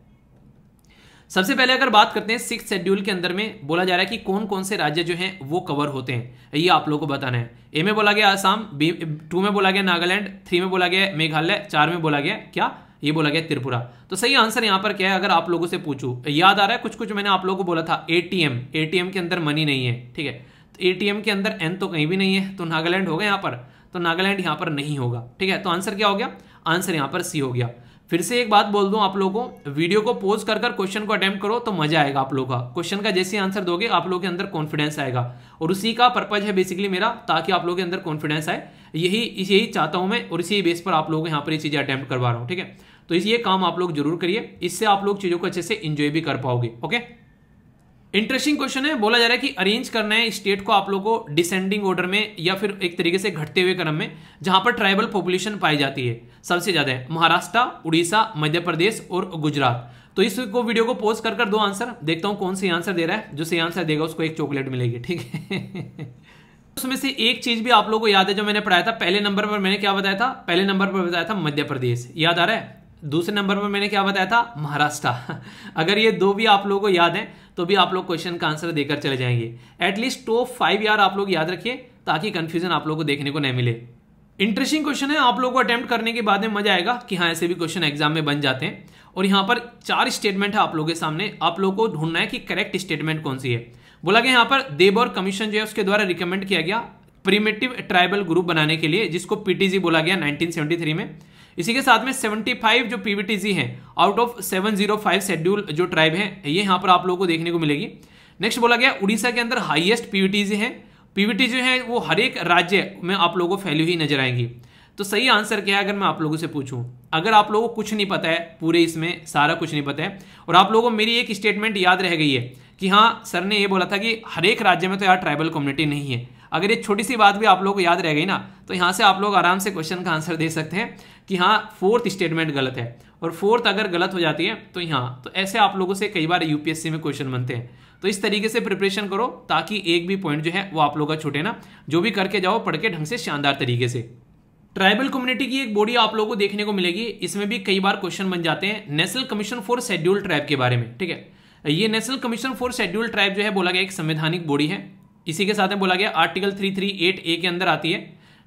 सबसे पहले अगर बात करते हैं सिक्स शेड्यूल के अंदर में बोला जा रहा है कि कौन कौन से राज्य जो हैं वो कवर होते हैं ये आप लोगों को बताना है ए में बोला गया आसाम बी टू में बोला गया नागालैंड थ्री में बोला गया मेघालय चार में बोला गया क्या ये बोला गया त्रिपुरा तो सही आंसर यहां पर क्या है अगर आप लोगों से पूछू याद आ रहा है कुछ कुछ मैंने आप लोगों को बोला था एटीएम एटीएम के अंदर मनी नहीं है ठीक है तो एटीएम के अंदर एन तो कहीं भी नहीं है तो नागालैंड होगा यहाँ पर तो नागालैंड यहाँ पर नहीं होगा ठीक है तो आंसर क्या हो गया आंसर यहाँ पर सी हो गया फिर से एक बात बोल दूं आप लोगों को वीडियो को पोज कर कर क्वेश्चन को अटेम्प्ट करो तो मजा आएगा आप लोगों का क्वेश्चन का जैसे आंसर दोगे आप लोगों के अंदर कॉन्फिडेंस आएगा और उसी का पर्पज है बेसिकली मेरा ताकि आप लोगों के अंदर कॉन्फिडेंस आए यही यही चाहता हूं मैं और इसी बेस पर आप लोगों यहाँ पर ये चीज़ें अटैम्प्ट करवा रहा हूँ ठीक है तो ये काम आप लोग जरूर करिए इससे आप लोग चीज़ों को अच्छे से इन्जॉय भी कर पाओगे ओके इंटरेस्टिंग क्वेश्चन है बोला जा रहा है कि अरेंज करना है स्टेट को आप लोगों को डिसेंडिंग ऑर्डर में या फिर एक तरीके से घटते हुए क्रम में जहां पर ट्राइबल पॉपुलेशन पाई जाती है सबसे ज्यादा है महाराष्ट्र उड़ीसा मध्य प्रदेश और गुजरात तो इस को वीडियो को पोस्ट कर कर दो आंसर देखता हूं कौन सी आंसर दे रहा है जो सही आंसर देगा उसको एक चॉकलेट मिलेगी ठीक है उसमें से एक चीज भी आप लोगों को याद है जो मैंने पढ़ाया था पहले नंबर पर मैंने क्या बताया था पहले नंबर पर बताया था मध्य प्रदेश याद आ रहा है दूसरे नंबर पर मैंने क्या बताया था महाराष्ट्र अगर ये दो भी आप लोगों को याद है तो भी आप लोग क्वेश्चन का आंसर देकर चले जाएंगे एटलीस्ट टॉप फाइव यार आप लोग याद रखिए ताकि कंफ्यूजन आप लोगों को देखने को नहीं मिले इंटरेस्टिंग क्वेश्चन है आप लोगों को अटेम्प्ट करने के बाद में मजा आएगा कि हाँ ऐसे भी क्वेश्चन एग्जाम में बन जाते हैं और यहाँ पर चार स्टेटमेंट है आप लोगों के सामने आप लोग को ढूंढना है कि करेक्ट स्टेटमेंट कौन सी है बोला गया यहाँ पर देबोर कमीशन जो है उसके द्वारा रिकमेंड किया गया प्रीमेटिव ट्राइबल ग्रुप बनाने के लिए जिसको पीटीजी बोला गया नाइनटीन में इसी के साथ में 75 जो पीवीटीसी हैं आउट ऑफ 705 शेड्यूल जो ट्राइब हैं ये यहाँ पर आप लोगों को देखने को मिलेगी नेक्स्ट बोला गया उड़ीसा के अंदर हाईएस्ट पीवीटीसी हैं पीवीटी जो है वो हर एक राज्य में आप लोगों को फैली हुई नजर आएंगी तो सही आंसर क्या है अगर मैं आप लोगों से पूछूं अगर आप लोगों को कुछ नहीं पता है पूरे इसमें सारा कुछ नहीं पता है और आप लोगों को मेरी एक स्टेटमेंट याद रह गई है कि हाँ सर ने ये बोला था कि हर एक राज्य में तो यार ट्राइबल कम्युनिटी नहीं है अगर ये छोटी सी बात भी आप लोग को याद रह गई ना तो यहाँ से आप लोग आराम से क्वेश्चन का आंसर दे सकते हैं कि हाँ फोर्थ स्टेटमेंट गलत है और फोर्थ अगर गलत हो जाती है तो यहाँ तो ऐसे आप लोगों से कई बार यूपीएससी में क्वेश्चन बनते हैं तो इस तरीके से प्रिपरेशन करो ताकि एक भी पॉइंट जो है वो आप लोगों का छूटे ना जो भी करके जाओ पढ़ के ढंग से शानदार तरीके से ट्राइबल कम्युनिटी की एक बॉडी आप लोगों को देखने को मिलेगी इसमें भी कई बार क्वेश्चन बन जाते हैं national commission for schedule tribe के बारे में ठीक है ये national commission for schedule tribe जो है बोला गया एक संवैधानिक बॉडी है इसी के साथ में बोला गया आर्टिकल 338 ए के अंदर आती है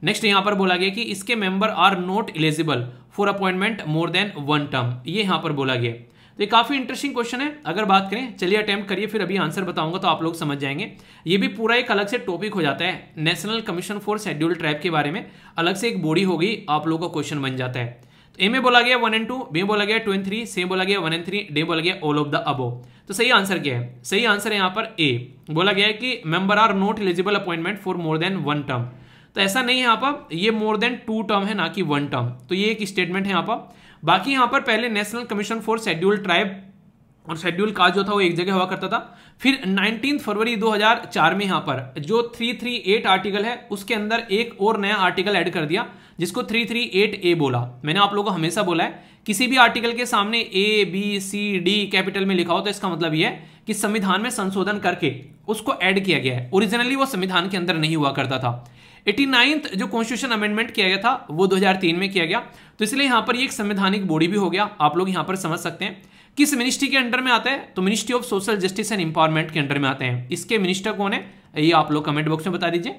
नेक्स्ट यहाँ पर बोला गया कि इसके member are not eligible for appointment more than one term ये यहाँ पर बोला गया तो ये काफ़ी इंटरेस्टिंग क्वेश्चन है अगर बात करें चलिए अटेम्प्ट करिए फिर अभी आंसर बताऊंगा तो आप लोग समझ जाएंगे ये भी पूरा एक अलग से टॉपिक हो जाता है national commission for schedule tribe के बारे में अलग से एक बॉडी होगी आप लोगों का क्वेश्चन बन जाता है तो ए में बोला गया वन एंड टू बी बोला गया टू एंड थ्री सी बोला गया वन एंड थ्री डी बोला गया ऑल ऑफ द अबो तो सही आंसर क्या है सही आंसर है यहाँ पर ए बोला गया है कि member are not eligible appointment for more than one term तो ऐसा नहीं है यहाँ पर ये मोर देन टू टर्म है ना कि वन टर्म तो ये एक स्टेटमेंट है यहाँ पर बाकी यहाँ पर पहले national commission for schedule tribe और शेड्यूल का जो था वो एक जगह हुआ करता था फिर 19 फरवरी 2004 में यहां पर जो 338 आर्टिकल है उसके अंदर एक और नया आर्टिकल ऐड कर दिया जिसको 338 ए बोला मैंने आप लोगों को हमेशा बोला है किसी भी आर्टिकल के सामने A B C D capital में लिखा हो तो इसका मतलब यह है कि संविधान में संशोधन करके उसको एड किया गया है ओरिजिनली वो संविधान के अंदर नहीं हुआ करता था एटी नाइन्थ जो कॉन्स्टिट्यूशन अमेंडमेंट किया गया था वो 2003 में किया गया तो इसलिए यहाँ पर एक संवैधानिक बॉडी भी हो गया आप लोग यहाँ पर समझ सकते हैं किस मिनिस्ट्री के अंडर में आता है तो ministry of social justice and empowerment के अंडर में आते हैं इसके मिनिस्टर कौन है ये आप लोग कमेंट बॉक्स में बता दीजिए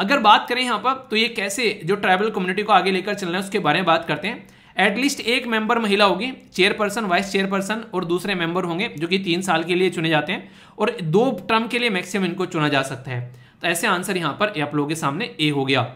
अगर बात करें यहाँ पर तो ये कैसे जो ट्राइबल कम्युनिटी को आगे लेकर चलना है उसके बारे में बात करते हैं एटलीस्ट एक मेंबर महिला होगी चेयरपर्सन वाइस चेयरपर्सन और दूसरे मेंबर होंगे जो कि तीन साल के लिए चुने जाते हैं और दो टर्म के लिए मैक्सिमम इनको चुना जा सकता है तो ऐसे आंसर यहाँ पर आप लोगों के सामने ए हो गया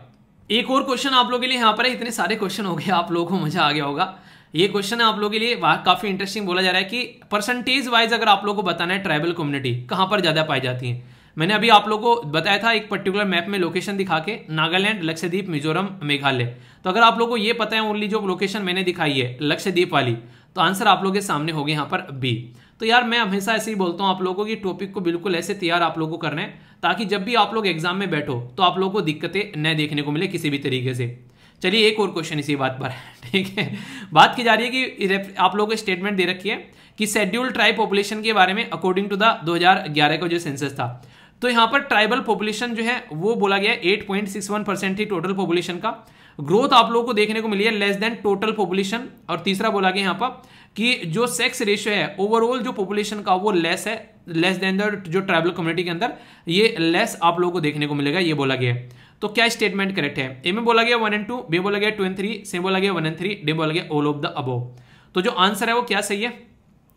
एक और क्वेश्चन आप लोगों के लिए यहाँ पर है इतने सारे क्वेश्चन हो गए आप लोगों को मजा आ गया होगा ये क्वेश्चन है आप लोगों के लिए काफ़ी इंटरेस्टिंग बोला जा रहा है कि परसेंटेज वाइज अगर आप लोगों को बताना है ट्राइबल कम्युनिटी कहाँ पर ज़्यादा पाई जाती है मैंने अभी आप लोगों को बताया था एक पर्टिकुलर मैप में लोकेशन दिखा के नागालैंड लक्षद्वीप मिजोरम मेघालय तो अगर आप लोगों को ये पता है ओनली जो लोकेशन मैंने दिखाई है लक्षद्वीप वाली तो आंसर आप लोग के सामने होगी यहाँ पर बी तो यार मैं हमेशा ऐसे ही बोलता हूँ आप लोगों को टॉपिक को बिल्कुल ऐसे तैयार आप लोगों को करना है ताकि जब भी आप लोग एग्जाम में बैठो तो आप लोगों को दिक्कतें न देखने को मिले किसी भी तरीके से चलिए एक और क्वेश्चन इसी बात पर ठीक है बात की जा रही है कि आप लोगों को स्टेटमेंट दे रखी है कि शेड्यूल ट्राइब पॉपुलेशन के बारे में अकॉर्डिंग टू द 2011 का जो सेंसस था तो यहां पर ट्राइबल पॉपुलेशन जो है वो बोला गया eight point six one percent थी टोटल पॉपुलेशन का ग्रोथ आप लोगों को देखने को मिली है लेस देन टोटल पॉपुलेशन और तीसरा बोला गया यहाँ पर कि जो सेक्स रेशियो है ओवरऑल जो पॉपुलेशन का वो लेस है लेस देन द जो ट्राइबल कम्युनिटी के अंदर ये लेस आप लोगों को देखने को मिलेगा ये बोला गया है तो क्या स्टेटमेंट करेक्ट है ए में बोला गया वन एंड टू बी बोला गया टू एंड थ्री सी बोला गया वन एंड थ्री डी बोला गया ऑल ऑफ द अबो तो जो आंसर है वो क्या सही है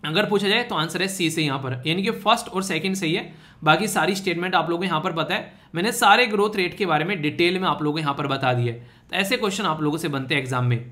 अगर पूछा जाए तो आंसर है सी से यहाँ पर यानी कि फर्स्ट और सेकंड सही है बाकी सारी स्टेटमेंट आप लोगों को यहाँ पर पता है मैंने सारे ग्रोथ रेट के बारे में डिटेल में आप लोगों को यहाँ पर बता दिए तो ऐसे क्वेश्चन आप लोगों से बनते हैं एग्जाम में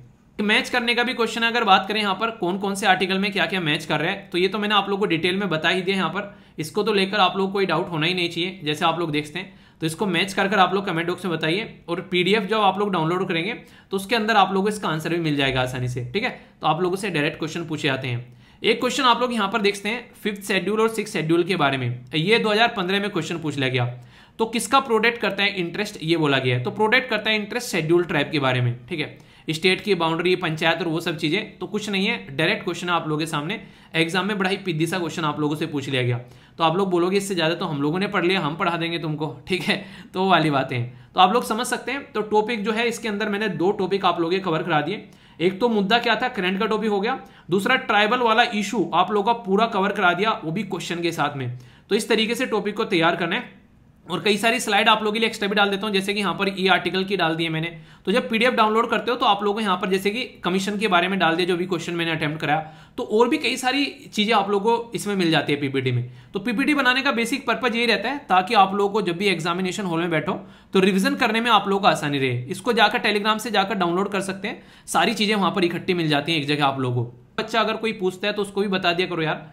मैच करने का भी क्वेश्चन है अगर बात करें यहाँ पर कौन कौन से आर्टिकल में क्या क्या मैच कर रहे हैं तो ये तो मैंने आप लोग को डिटेल में बता ही दिया यहाँ पर इसको तो लेकर आप लोग कोई डाउट होना ही नहीं चाहिए जैसे आप लोग देखते हैं तो इसको मैच कर कर आप लोग कमेंट बॉक्स में बताइए और पीडीएफ जब आप लोग डाउनलोड करेंगे तो उसके अंदर आप लोगों को इसका आंसर भी मिल जाएगा आसानी से ठीक है तो आप लोगों से डायरेक्ट क्वेश्चन पूछे जाते हैं एक क्वेश्चन आप लोग यहाँ पर देखते हैं फिफ्थ शेड्यूल और सिक्स शेड्यूल के बारे में ये दो में क्वेश्चन पूछ लिया गया तो किसका प्रोडक्ट करता है इंटरेस्ट ये बोला गया है तो प्रोडक्ट करता है इंटरेस्ट शेड्यूल ट्राइब के बारे में ठीक है स्टेट की बाउंड्री पंचायत और वो सब चीज़ें तो कुछ नहीं है डायरेक्ट क्वेश्चन आप लोगों के सामने एग्जाम में बड़ा ही पिद्दी सा क्वेश्चन आप लोगों से पूछ लिया गया तो आप लोग बोलोगे इससे ज़्यादा तो हम लोगों ने पढ़ लिया हम पढ़ा देंगे तुमको ठीक है तो वाली बातें हैं तो आप लोग समझ सकते हैं तो टॉपिक जो है इसके अंदर मैंने दो टॉपिक आप लोगों के कवर करा दिए एक तो मुद्दा क्या था करंट का टॉपिक हो गया दूसरा ट्राइबल वाला इशू आप लोगों का पूरा कवर करा दिया वो भी क्वेश्चन के साथ में तो इस तरीके से टॉपिक को तैयार करना है और कई सारी स्लाइड आप लोगों के लिए एक्स्ट्रा भी डाल देता हूँ जैसे कि यहाँ पर ई आर्टिकल की डाल दी है मैंने तो जब पीडीएफ डाउनलोड करते हो तो आप लोगों को यहाँ पर जैसे कि कमीशन के बारे में डाल दिया जो भी क्वेश्चन मैंने अटैम्प्ट कराया तो और भी कई सारी चीज़ें आप लोगों को इसमें मिल जाती है पीपीटी में तो पीपीटी बनाने का बेसिक पर्पज यही रहता है ताकि आप लोगों को जब भी एग्जामिनेशन हॉल में बैठो तो रिविजन करने में आप लोगों को आसानी रहे इसको जाकर टेलीग्राम से जाकर डाउनलोड कर सकते हैं सारी चीज़ें वहाँ पर इकट्ठी मिल जाती हैं एक जगह आप लोगों को बच्चा अगर कोई पूछता है तो उसको भी बता दिया करो यार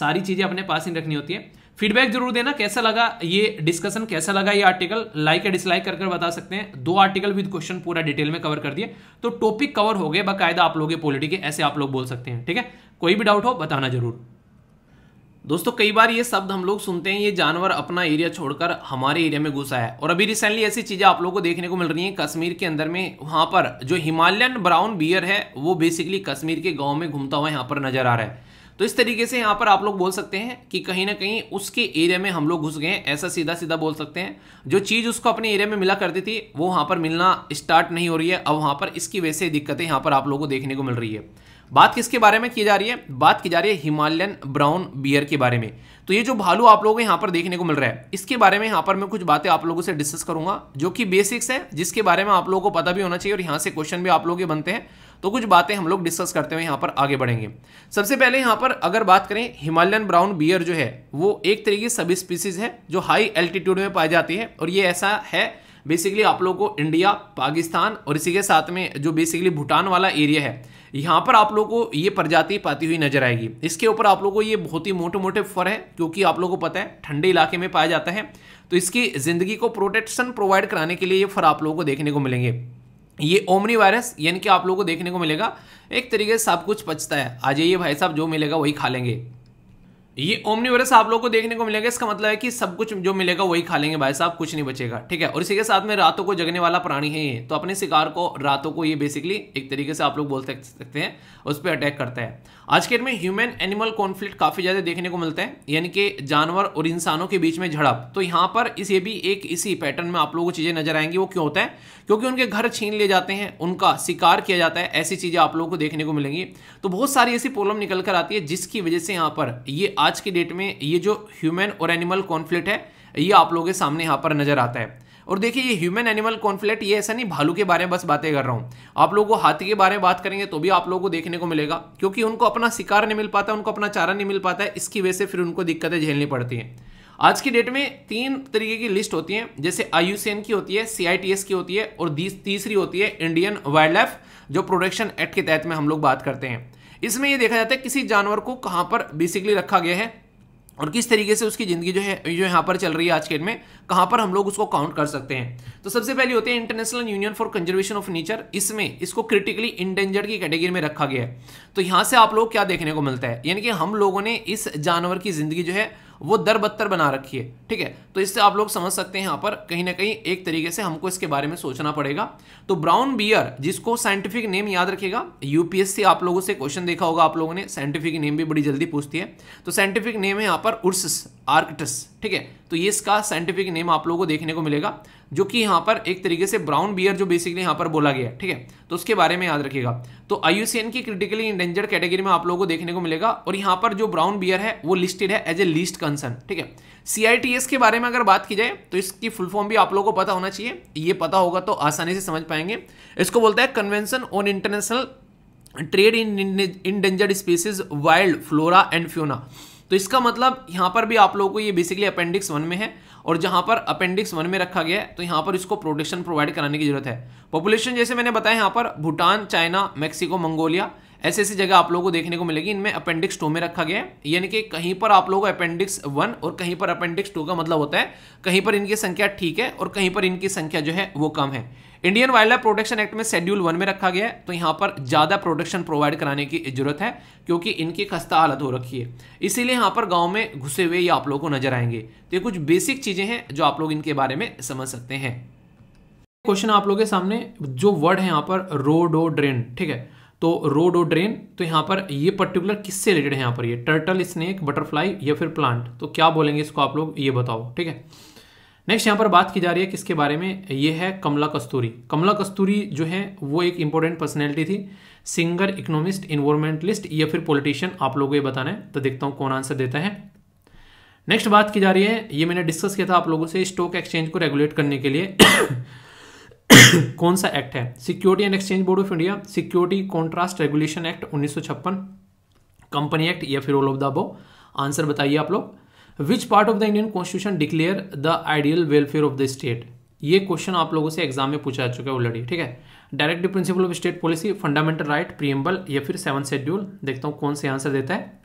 सारी चीज़ें अपने पास ही रखनी होती है फीडबैक जरूर देना कैसा लगा ये डिस्कशन कैसा लगा ये आर्टिकल लाइक या डिसलाइक कर बता सकते हैं दो आर्टिकल विद क्वेश्चन पूरा डिटेल में कवर कर दिए तो टॉपिक कवर हो गए बाकायदा आप लोगों के पॉलिटी के ऐसे आप लोग बोल सकते हैं ठीक है कोई भी डाउट हो बताना जरूर दोस्तों कई बार ये शब्द हम लोग सुनते हैं ये जानवर अपना एरिया छोड़कर हमारे एरिया में घुसा है और अभी रिसेंटली ऐसी चीज़ें आप लोगों को देखने को मिल रही हैं कश्मीर के अंदर में वहां पर जो हिमालयन ब्राउन बियर है वो बेसिकली कश्मीर के गाँव में घूमता हुआ यहां पर नजर आ रहा है तो इस तरीके से यहाँ पर आप लोग बोल सकते हैं कि कहीं ना कहीं उसके एरिया में हम लोग घुस गए ऐसा सीधा सीधा बोल सकते हैं जो चीज़ उसको अपने एरिया में मिला करती थी वो वहाँ पर मिलना स्टार्ट नहीं हो रही है अब वहाँ पर इसकी वजह से दिक्कतें यहाँ पर आप लोगों को देखने को मिल रही है बात किसके बारे में की जा रही है बात की जा रही है हिमालयन ब्राउन बियर के बारे में तो ये जो भालू आप लोगों को यहाँ पर देखने को मिल रहा है इसके बारे में यहाँ पर मैं कुछ बातें आप लोगों से डिस्कस करूंगा जो कि बेसिक्स है जिसके बारे में आप लोगों को पता भी होना चाहिए और यहाँ से क्वेश्चन भी आप लोग बनते हैं तो कुछ बातें हम लोग डिस्कस करते हुए यहाँ पर आगे बढ़ेंगे सबसे पहले यहाँ पर अगर बात करें हिमालयन ब्राउन बियर जो है वो एक तरीके की सभी स्पीसीज है जो हाई एल्टीट्यूड में पाई जाती है और ये ऐसा है बेसिकली आप लोगों को इंडिया पाकिस्तान और इसी के साथ में जो बेसिकली भूटान वाला एरिया है यहाँ पर आप लोगों को ये प्रजाति पाती हुई नजर आएगी इसके ऊपर आप लोगों को ये बहुत ही मोटे मोटे फर है क्योंकि आप लोगों को पता है ठंडे इलाके में पाया जाता है तो इसकी ज़िंदगी को प्रोटेक्शन प्रोवाइड कराने के लिए ये फर आप लोगों को देखने को मिलेंगे ये ओमनी वायरस यानी कि आप लोगों को देखने को मिलेगा एक तरीके से सब कुछ पचता है आ जाइए भाई साहब जो मिलेगा वही खा लेंगे ये ओमनीवरस आप लोग को देखने को मिलेगा इसका मतलब है कि सब कुछ जो मिलेगा वही खा लेंगे भाई साहब कुछ नहीं बचेगा ठीक है और इसी के साथ में रातों को जगने वाला प्राणी है ये तो अपने शिकार को रातों को ये बेसिकली एक तरीके से आप लोग बोल सकते हैं उस पर अटैक करता है आज के डेट में ह्यूमन एनिमल कॉन्फ्लिक्ट काफ़ी ज़्यादा देखने को मिलता है यानी कि जानवर और इंसानों के बीच में झड़प तो यहाँ पर इसे भी एक इसी पैटर्न में आप लोगों को चीज़ें नजर आएंगी वो क्यों होता है क्योंकि उनके घर छीन लिए जाते हैं उनका शिकार किया जाता है ऐसी चीज़ें आप लोगों को देखने को मिलेंगी तो बहुत सारी ऐसी प्रॉब्लम निकल कर आती है जिसकी वजह से यहाँ पर ये आज की डेट में ये जो ह्यूमन और एनिमल कॉन्फ्लिक्ट है ये आप लोगों के सामने यहाँ पर नजर आता है और देखिए ये ह्यूमन एनिमल कॉन्फ्लिक्ट ये ऐसा नहीं भालू के बारे में बस बातें कर रहा हूँ आप लोगों को हाथी के बारे में बात करेंगे तो भी आप लोगों को देखने को मिलेगा क्योंकि उनको अपना शिकार नहीं मिल पाता उनको अपना चारा नहीं मिल पाता है इसकी वजह से फिर उनको दिक्कतें झेलनी पड़ती हैं आज की डेट में तीन तरीके की लिस्ट होती है जैसे आयुसेन की होती है सीआईटीएस की होती है और तीसरी होती है इंडियन वाइल्ड लाइफ जो प्रोटेक्शन एक्ट के तहत में हम लोग बात करते हैं इसमें यह देखा जाता है किसी जानवर को कहाँ पर बेसिकली रखा गया है और किस तरीके से उसकी ज़िंदगी जो है जो यहाँ पर चल रही है आज के डेट में कहाँ पर हम लोग उसको काउंट कर सकते हैं तो सबसे पहले होते हैं international union for conservation of nature इसमें इसको क्रिटिकली इंडेंजर्ड की कैटेगरी में रखा गया है तो यहाँ से आप लोग क्या देखने को मिलता है यानी कि हम लोगों ने इस जानवर की ज़िंदगी जो है वो दर बदतर बना रखी है ठीक है तो इससे आप लोग समझ सकते हैं यहाँ पर कहीं ना कहीं एक तरीके से हमको इसके बारे में सोचना पड़ेगा तो ब्राउन बियर जिसको साइंटिफिक नेम याद रखेगा यूपीएससी आप लोगों से क्वेश्चन देखा होगा आप लोगों ने साइंटिफिक नेम भी बड़ी जल्दी पूछती है तो साइंटिफिक नेम है यहाँ पर उर्स आर्कटस ठीक है तो ये इसका साइंटिफिक नेम आप लोगों को देखने को मिलेगा जो कि यहाँ पर एक तरीके से ब्राउन बियर जो बेसिकली यहाँ पर बोला गया ठीक है तो उसके बारे में याद रखिएगा तो आयुसीएन की क्रिटिकली इंडेंजर्ड कैटेगरी में आप लोगों को देखने को मिलेगा और यहाँ पर जो ब्राउन बियर है वो लिस्टेड है एज ए लिस्ट कंसर्न ठीक है सीआईटीएस के बारे में अगर बात की जाए तो इसकी फुल फॉर्म भी आप लोगों को पता होना चाहिए ये पता होगा तो आसानी से समझ पाएंगे इसको बोलता है convention on international trade in endangered species wild flora and fauna तो इसका मतलब यहाँ पर भी आप लोगों को ये बेसिकली अपेंडिक्स वन में है और जहां पर अपेंडिक्स वन में रखा गया है तो यहां पर इसको प्रोटेक्शन प्रोवाइड कराने की जरूरत है पॉपुलेशन जैसे मैंने बताया यहां पर भूटान चाइना मेक्सिको मंगोलिया ऐसे ऐसी जगह आप लोगों को देखने को मिलेगी इनमें अपेंडिक्स टू में रखा गया है यानी कि कहीं पर आप लोगों को अपेंडिक्स वन और कहीं पर अपेंडिक्स टू का मतलब होता है कहीं पर इनकी संख्या ठीक है और कहीं पर इनकी संख्या जो है वो कम है Indian wildlife protection act में शेड्यूल वन में रखा गया है तो यहाँ पर ज़्यादा प्रोटेक्शन प्रोवाइड कराने की जरूरत है क्योंकि इनकी खस्ता हालत हो रखी है इसीलिए यहाँ पर गाँव में घुसे हुए ये आप लोगों को नजर आएंगे तो ये कुछ बेसिक चीज़ें हैं जो आप लोग इनके बारे में समझ सकते हैं क्वेश्चन आप लोगों के सामने जो वर्ड है यहाँ पर रोड और ड्रेन ठीक है तो रोड और ड्रेन तो यहाँ पर ये पर्टिकुलर किससे रिलेटेड है यहाँ पर ये टर्टल स्नेक बटरफ्लाई या फिर प्लांट तो क्या बोलेंगे इसको आप लोग ये बताओ ठीक है नेक्स्ट यहाँ पर बात की जा रही है किसके बारे में ये है कमला कस्तूरी कमला कस्तूरी जो है वो एक इंपॉर्टेंट पर्सनैलिटी थी सिंगर इकोनॉमिस्ट इन्वायरमेंटलिस्ट या फिर पॉलिटिशियन आप लोगों को ये बताना है तो देखता हूँ कौन आंसर देता है नेक्स्ट बात की जा रही है ये मैंने डिस्कस किया था आप लोगों से स्टॉक एक्सचेंज को रेगुलेट करने के लिए कौन सा एक्ट है security and exchange board of India security contrast regulation act उन्नीस कंपनी एक्ट या फिर all of the above answer बताइए आप लोग which part of the Indian constitution declare the ideal welfare of the state ये क्वेश्चन आप लोगों से एग्जाम में पूछा जा चुका है ऑलरेडी ठीक है directive principle of state policy fundamental right preamble या फिर सेवन शेड्यूल देखता हूँ कौन से आंसर देता है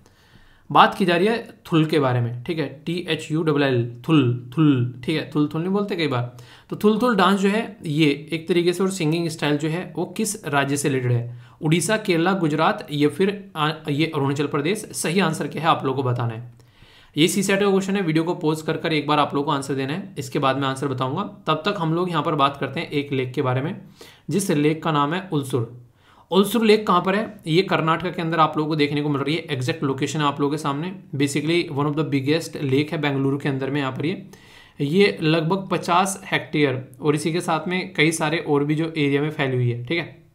बात की जा रही है थुल के बारे में ठीक है T H U double L थुल थुल ठीक है थुल थुल नहीं बोलते कई बार तो थुल थुल डांस जो है ये एक तरीके से और सिंगिंग स्टाइल जो है वो किस राज्य से रिलेटेड है उड़ीसा केरला गुजरात या फिर आ, ये अरुणाचल प्रदेश सही आंसर क्या है आप लोगों को बताना है ये सी सेट का क्वेश्चन है वीडियो को पोज कर कर एक बार आप लोग को आंसर देना है इसके बाद मैं आंसर बताऊंगा तब तक हम लोग यहाँ पर बात करते हैं एक लेक के बारे में जिस लेक का नाम है उलसुर उलसुर लेक कहाँ पर है ये कर्नाटका के अंदर आप लोगों को देखने को मिल रही है एग्जैक्ट लोकेशन है आप लोगों के सामने basically one of the biggest lake है बेंगलुरु के अंदर में यहाँ पर ये ये लगभग पचास हेक्टेयर और इसी के साथ में कई सारे और भी जो एरिया में फैली हुई है ठीक है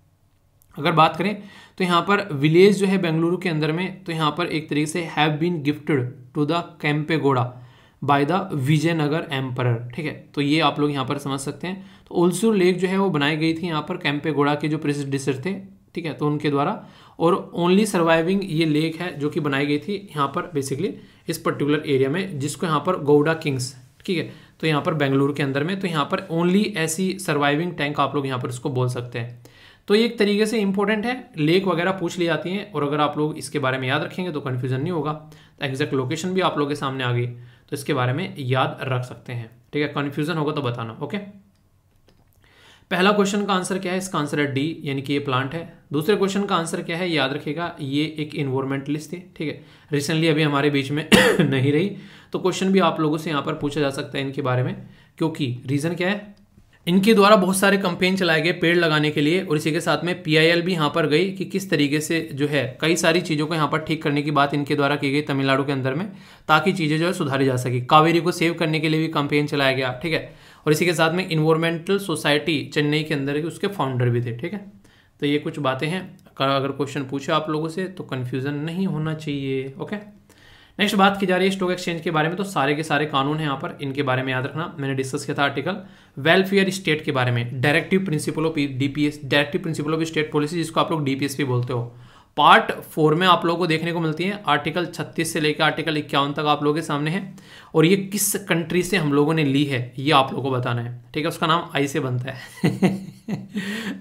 अगर बात करें तो यहाँ पर विलेज जो है बेंगलुरु के अंदर में तो यहाँ पर एक तरीके से have been gifted to the Kempegowda by the Vijayanagara emperor ठीक है तो ये आप लोग यहाँ पर समझ सकते हैं तो ओल्सूर लेक जो है वो बनाई गई थी यहाँ पर कैम्पेगोड़ा के जो प्रेसिडेंसर थे ठीक है तो उनके द्वारा और ओनली सर्वाइविंग ये लेक है जो कि बनाई गई थी यहाँ पर बेसिकली इस पर्टिकुलर एरिया में जिसको यहाँ पर गौडा किंग्स ठीक है तो यहाँ पर बेंगलुरु के अंदर में तो यहाँ पर ओनली ऐसी सर्वाइविंग टैंक आप लोग यहाँ पर इसको बोल सकते हैं तो ये एक तरीके से इंपॉर्टेंट है लेक वगैरह पूछ ली जाती हैं और अगर आप लोग इसके बारे में याद रखेंगे तो कन्फ्यूजन नहीं होगा तो एग्जैक्ट लोकेशन भी आप लोग के सामने आ गई तो इसके बारे में याद रख सकते हैं ठीक है कन्फ्यूजन होगा तो बताना ओके पहला क्वेश्चन का आंसर क्या है इसका आंसर है डी यानी कि ये प्लांट है दूसरे क्वेश्चन का आंसर क्या है याद रखेगा ये एक इन्वायरमेंटलिस्ट थी ठीक है रिसेंटली अभी हमारे बीच में नहीं रही तो क्वेश्चन भी आप लोगों से यहाँ पर पूछा जा सकता है इनके बारे में क्योंकि रीज़न क्या है इनके द्वारा बहुत सारे कंपेन चलाए गए पेड़ लगाने के लिए और इसी के साथ में पीआईएल भी यहाँ पर गई कि किस तरीके से जो है कई सारी चीज़ों को यहाँ पर ठीक करने की बात इनके द्वारा की गई तमिलनाडु के अंदर में ताकि चीज़ें जो है सुधारी जा सके कावेरी को सेव करने के लिए भी कंपेन चलाया गया ठीक है और इसी के साथ में इन्वायरमेंटल सोसाइटी चेन्नई के अंदर उसके फाउंडर भी थे ठीक है तो ये कुछ बातें हैं अगर क्वेश्चन पूछे आप लोगों से तो कन्फ्यूज़न नहीं होना चाहिए ओके नेक्स्ट बात की जा रही है स्टॉक एक्सचेंज के बारे में तो सारे के सारे कानून हैं यहाँ पर इनके बारे में याद रखना मैंने डिस्कस किया था आर्टिकल वेलफेयर स्टेट के बारे में directive principle of DPS directive principle of state policy जिसको आप लोग भी बोलते हो पार्ट फोर में आप लोगों को देखने को मिलती है आर्टिकल 36 से लेकर आर्टिकल इक्यावन तक आप लोगों के सामने है और ये किस कंट्री से हम लोगों ने ली है ये आप लोगों को बताना है ठीक है उसका नाम आई से बनता है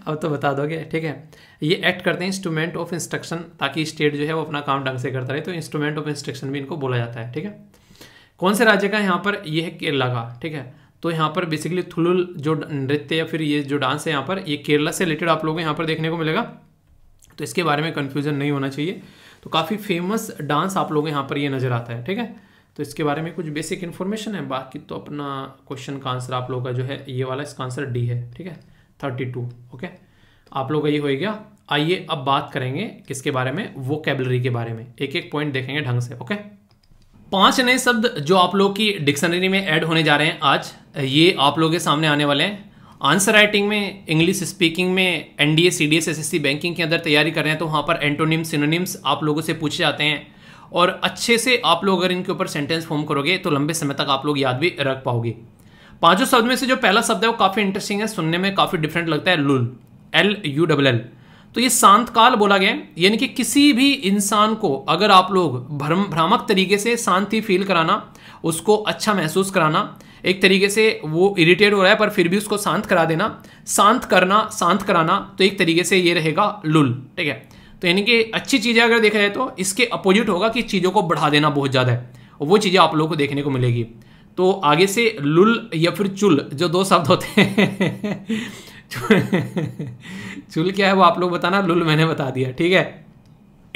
अब तो बता दोगे ठीक है ये एक्ट करते हैं इंस्ट्रूमेंट ऑफ इंस्ट्रक्शन ताकि स्टेट जो है वो अपना काम ढंग से करता रहे तो इंस्ट्रूमेंट ऑफ इंस्ट्रक्शन भी इनको बोला जाता है ठीक है कौन से राज्य का यहाँ पर यह है केरला का ठीक है तो यहाँ पर बेसिकली थुलुल जो नृत्य या फिर ये जो डांस है यहाँ पर ये केरला से रिलेटेड आप लोगों को यहाँ पर देखने को मिलेगा तो इसके बारे में कन्फ्यूज़न नहीं होना चाहिए तो काफ़ी फेमस डांस आप लोग यहाँ पर ये नज़र आता है ठीक है तो इसके बारे में कुछ बेसिक इन्फॉर्मेशन है बाकी तो अपना क्वेश्चन का आंसर आप लोगों का जो है ये वाला इसका आंसर डी है ठीक है थर्टी टू ओके आप लोग का ये हो गया आइए अब बात करेंगे किसके बारे में वो कैबलरी के बारे में एक एक पॉइंट देखेंगे ढंग से ओके पांच नए शब्द जो आप लोग की डिक्शनरी में ऐड होने जा रहे हैं आज ये आप लोग के सामने आने वाले हैं आंसर राइटिंग में इंग्लिश स्पीकिंग में सी डी एस बैंकिंग के अंदर तैयारी कर रहे हैं तो वहाँ पर एंटोनिम्स सिनोनिम्स आप लोगों से पूछे जाते हैं और अच्छे से आप लोग अगर इनके ऊपर सेंटेंस फॉर्म करोगे तो लंबे समय तक आप लोग याद भी रख पाओगे पांचों शब्द में से जो पहला शब्द है वो काफ़ी इंटरेस्टिंग है सुनने में काफ़ी डिफरेंट लगता है lull L U double L तो ये शांतकाल बोला गया यानी कि किसी भी इंसान को अगर आप लोग भ्रम भ्रामक तरीके से शांति फील कराना उसको अच्छा महसूस कराना एक तरीके से वो इरिटेट हो रहा है पर फिर भी उसको शांत करा देना शांत करना शांत कराना तो एक तरीके से ये रहेगा लुल ठीक है तो यानी कि अच्छी चीज़ें अगर देखा जाए तो इसके अपोजिट होगा कि चीज़ों को बढ़ा देना बहुत ज़्यादा है वो चीज़ें आप लोगों को देखने को मिलेगी तो आगे से लुल या फिर चुल जो दो शब्द होते हैं चुल क्या है वो आप लोग बताना लुल मैंने बता दिया ठीक है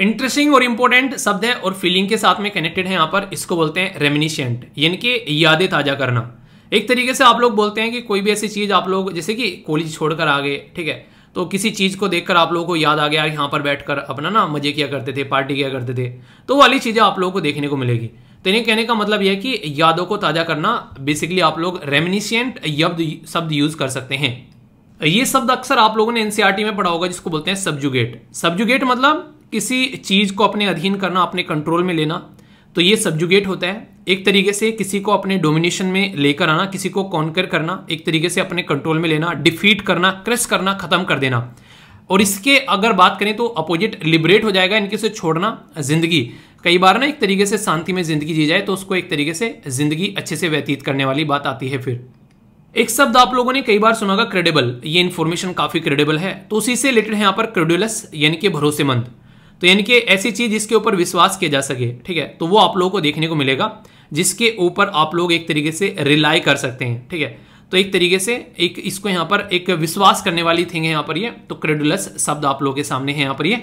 इंटरेस्टिंग और इंपॉर्टेंट शब्द है और फीलिंग के साथ में कनेक्टेड है यहाँ पर इसको बोलते हैं रेमिनिशियंट यानी कि यादें ताज़ा करना एक तरीके से आप लोग बोलते हैं कि कोई भी ऐसी चीज़ आप लोग जैसे कि कॉलेज छोड़कर आ गए ठीक है तो किसी चीज़ को देखकर आप लोगों को याद आ गया यहां पर बैठकर अपना ना मजे किया करते थे पार्टी किया करते थे तो वाली चीज़ें आप लोगों को देखने को मिलेगी तो इन्हें कहने का मतलब यह है कि यादों को ताज़ा करना बेसिकली आप लोग रेमिनिशियंट शब्द यूज़ कर सकते हैं ये शब्द अक्सर आप लोगों ने एनसीआरटी e में पढ़ा होगा जिसको बोलते हैं सब्जुगेट सब्जुगेट मतलब किसी चीज़ को अपने अधीन करना अपने कंट्रोल में लेना तो ये सब्जुगेट होता है एक तरीके से किसी को अपने डोमिनेशन में लेकर आना किसी को कॉन्कर करना एक तरीके से अपने कंट्रोल में लेना डिफीट करना क्रश करना ख़त्म कर देना और इसके अगर बात करें तो अपोजिट लिबरेट हो जाएगा इनके से छोड़ना ज़िंदगी कई बार ना एक तरीके से शांति में ज़िंदगी जी जाए तो उसको एक तरीके से ज़िंदगी अच्छे से व्यतीत करने वाली बात आती है फिर एक शब्द आप लोगों ने कई बार सुना होगा क्रेडिबल ये इन्फॉर्मेशन काफ़ी क्रेडिबल है तो उसी से रिलेटेड है यहां पर क्रेडुलस यानी कि भरोसेमंद तो यानी कि ऐसी चीज़ जिसके ऊपर विश्वास किया जा सके ठीक है तो वो आप लोगों को देखने को मिलेगा जिसके ऊपर आप लोग एक तरीके से रिलाई कर सकते हैं ठीक है तो एक तरीके से एक इसको यहां पर एक विश्वास करने वाली थिंग है यहां पर ये तो क्रेडुलस शब्द आप लोगों के सामने है यहां पर ये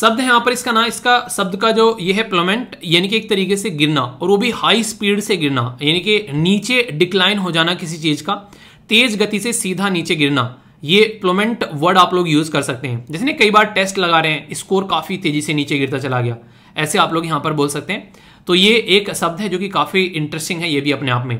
शब्द है यहां पर इसका ना इसका शब्द का जो ये है प्लमेंट यानी कि एक तरीके से गिरना और वो भी हाई स्पीड से गिरना यानी कि नीचे डिक्लाइन हो जाना किसी चीज़ का तेज गति से सीधा नीचे गिरना ये प्लोमेंट वर्ड आप लोग यूज़ कर सकते हैं जैसे कई बार टेस्ट लगा रहे हैं स्कोर काफ़ी तेज़ी से नीचे गिरता चला गया ऐसे आप लोग यहाँ पर बोल सकते हैं तो ये एक शब्द है जो कि काफ़ी इंटरेस्टिंग है ये भी अपने आप में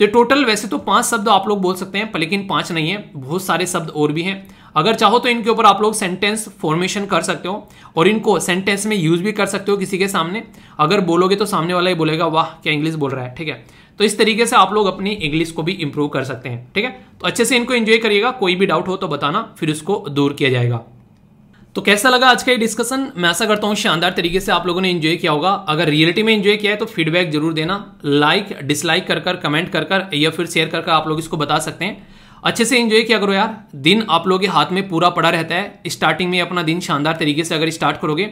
तो टोटल वैसे तो पांच शब्द आप लोग बोल सकते हैं पर लेकिन पांच नहीं है बहुत सारे शब्द और भी हैं अगर चाहो तो इनके ऊपर आप लोग सेंटेंस फॉर्मेशन कर सकते हो और इनको सेंटेंस में यूज भी कर सकते हो किसी के सामने अगर बोलोगे तो सामने वाला ही बोलेगा वाह क्या इंग्लिश बोल रहा है ठीक है तो इस तरीके से आप लोग अपनी इंग्लिश को भी इंप्रूव कर सकते हैं ठीक है तो अच्छे से इनको एंजॉय करिएगा कोई भी डाउट हो तो बताना फिर उसको दूर किया जाएगा तो कैसा लगा आज का ये डिस्कशन मैं ऐसा करता हूँ शानदार तरीके से आप लोगों ने एंजॉय किया होगा अगर रियलिटी में एंजॉय किया है तो फीडबैक जरूर देना लाइक डिसलाइक कर कर कमेंट कर कर या फिर शेयर कर कर आप लोग इसको बता सकते हैं अच्छे से एंजॉय किया करो यार दिन आप लोगों के हाथ में पूरा पड़ा रहता है स्टार्टिंग में अपना दिन शानदार तरीके से अगर स्टार्ट करोगे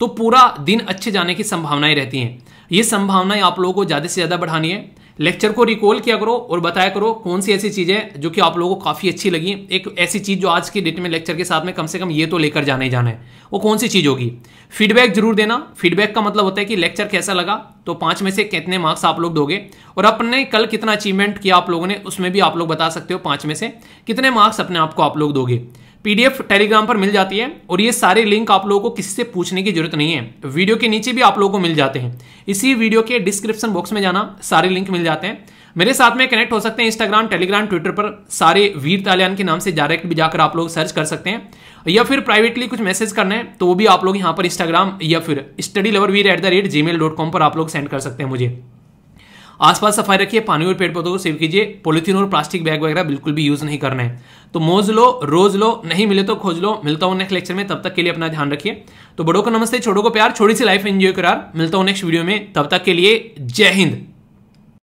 तो पूरा दिन अच्छे जाने की संभावनाएं रहती हैं ये संभावनाएं आप लोगों को ज़्यादा से ज़्यादा बढ़ानी है लेक्चर को रिकॉल किया करो और बताया करो कौन सी ऐसी चीज़ें जो कि आप लोगों को काफ़ी अच्छी लगी एक ऐसी चीज़ जो आज की डेट में लेक्चर के साथ में कम से कम ये तो लेकर जाना ही जाना है वो कौन सी चीज़ होगी फीडबैक जरूर देना फीडबैक का मतलब होता है कि लेक्चर कैसा लगा तो पांच में से कितने मार्क्स आप लोग दोगे और अपने कल कितना अचीवमेंट किया आप लोगों ने उसमें भी आप लोग बता सकते हो पांच में से कितने मार्क्स अपने आप को आप लोग दोगे पीडीएफ टेलीग्राम पर मिल जाती है और ये सारे लिंक आप लोगों को किसी से पूछने की जरूरत नहीं है वीडियो के नीचे भी आप लोगों को मिल जाते हैं इसी वीडियो के डिस्क्रिप्शन बॉक्स में जाना सारे लिंक मिल जाते हैं मेरे साथ में कनेक्ट हो सकते हैं इंस्टाग्राम टेलीग्राम ट्विटर पर सारे वीर तालियान के नाम से डायरेक्ट भी जाकर आप लोग सर्च कर सकते हैं या फिर प्राइवेटली कुछ मैसेज करना है तो वो भी आप लोग यहाँ पर इंस्टाग्राम या फिर study lover Veer at the rate Gmail dot com पर आप लोग सेंड कर सकते हैं मुझे आसपास सफाई रखिए पानी और पेड़ पौधों को सेव कीजिए पॉलिथीन और प्लास्टिक बैग वगैरह बिल्कुल भी यूज़ नहीं करना है तो मोज लो रोज लो नहीं मिले तो खोज लो मिलता हूं नेक्स्ट लेक्चर में तब तक के लिए अपना ध्यान रखिए तो बड़ों को नमस्ते छोड़ों को प्यार छोटी सी लाइफ एंजॉय करार मिलता हूँ नेक्स्ट वीडियो में तब तक के लिए जय हिंद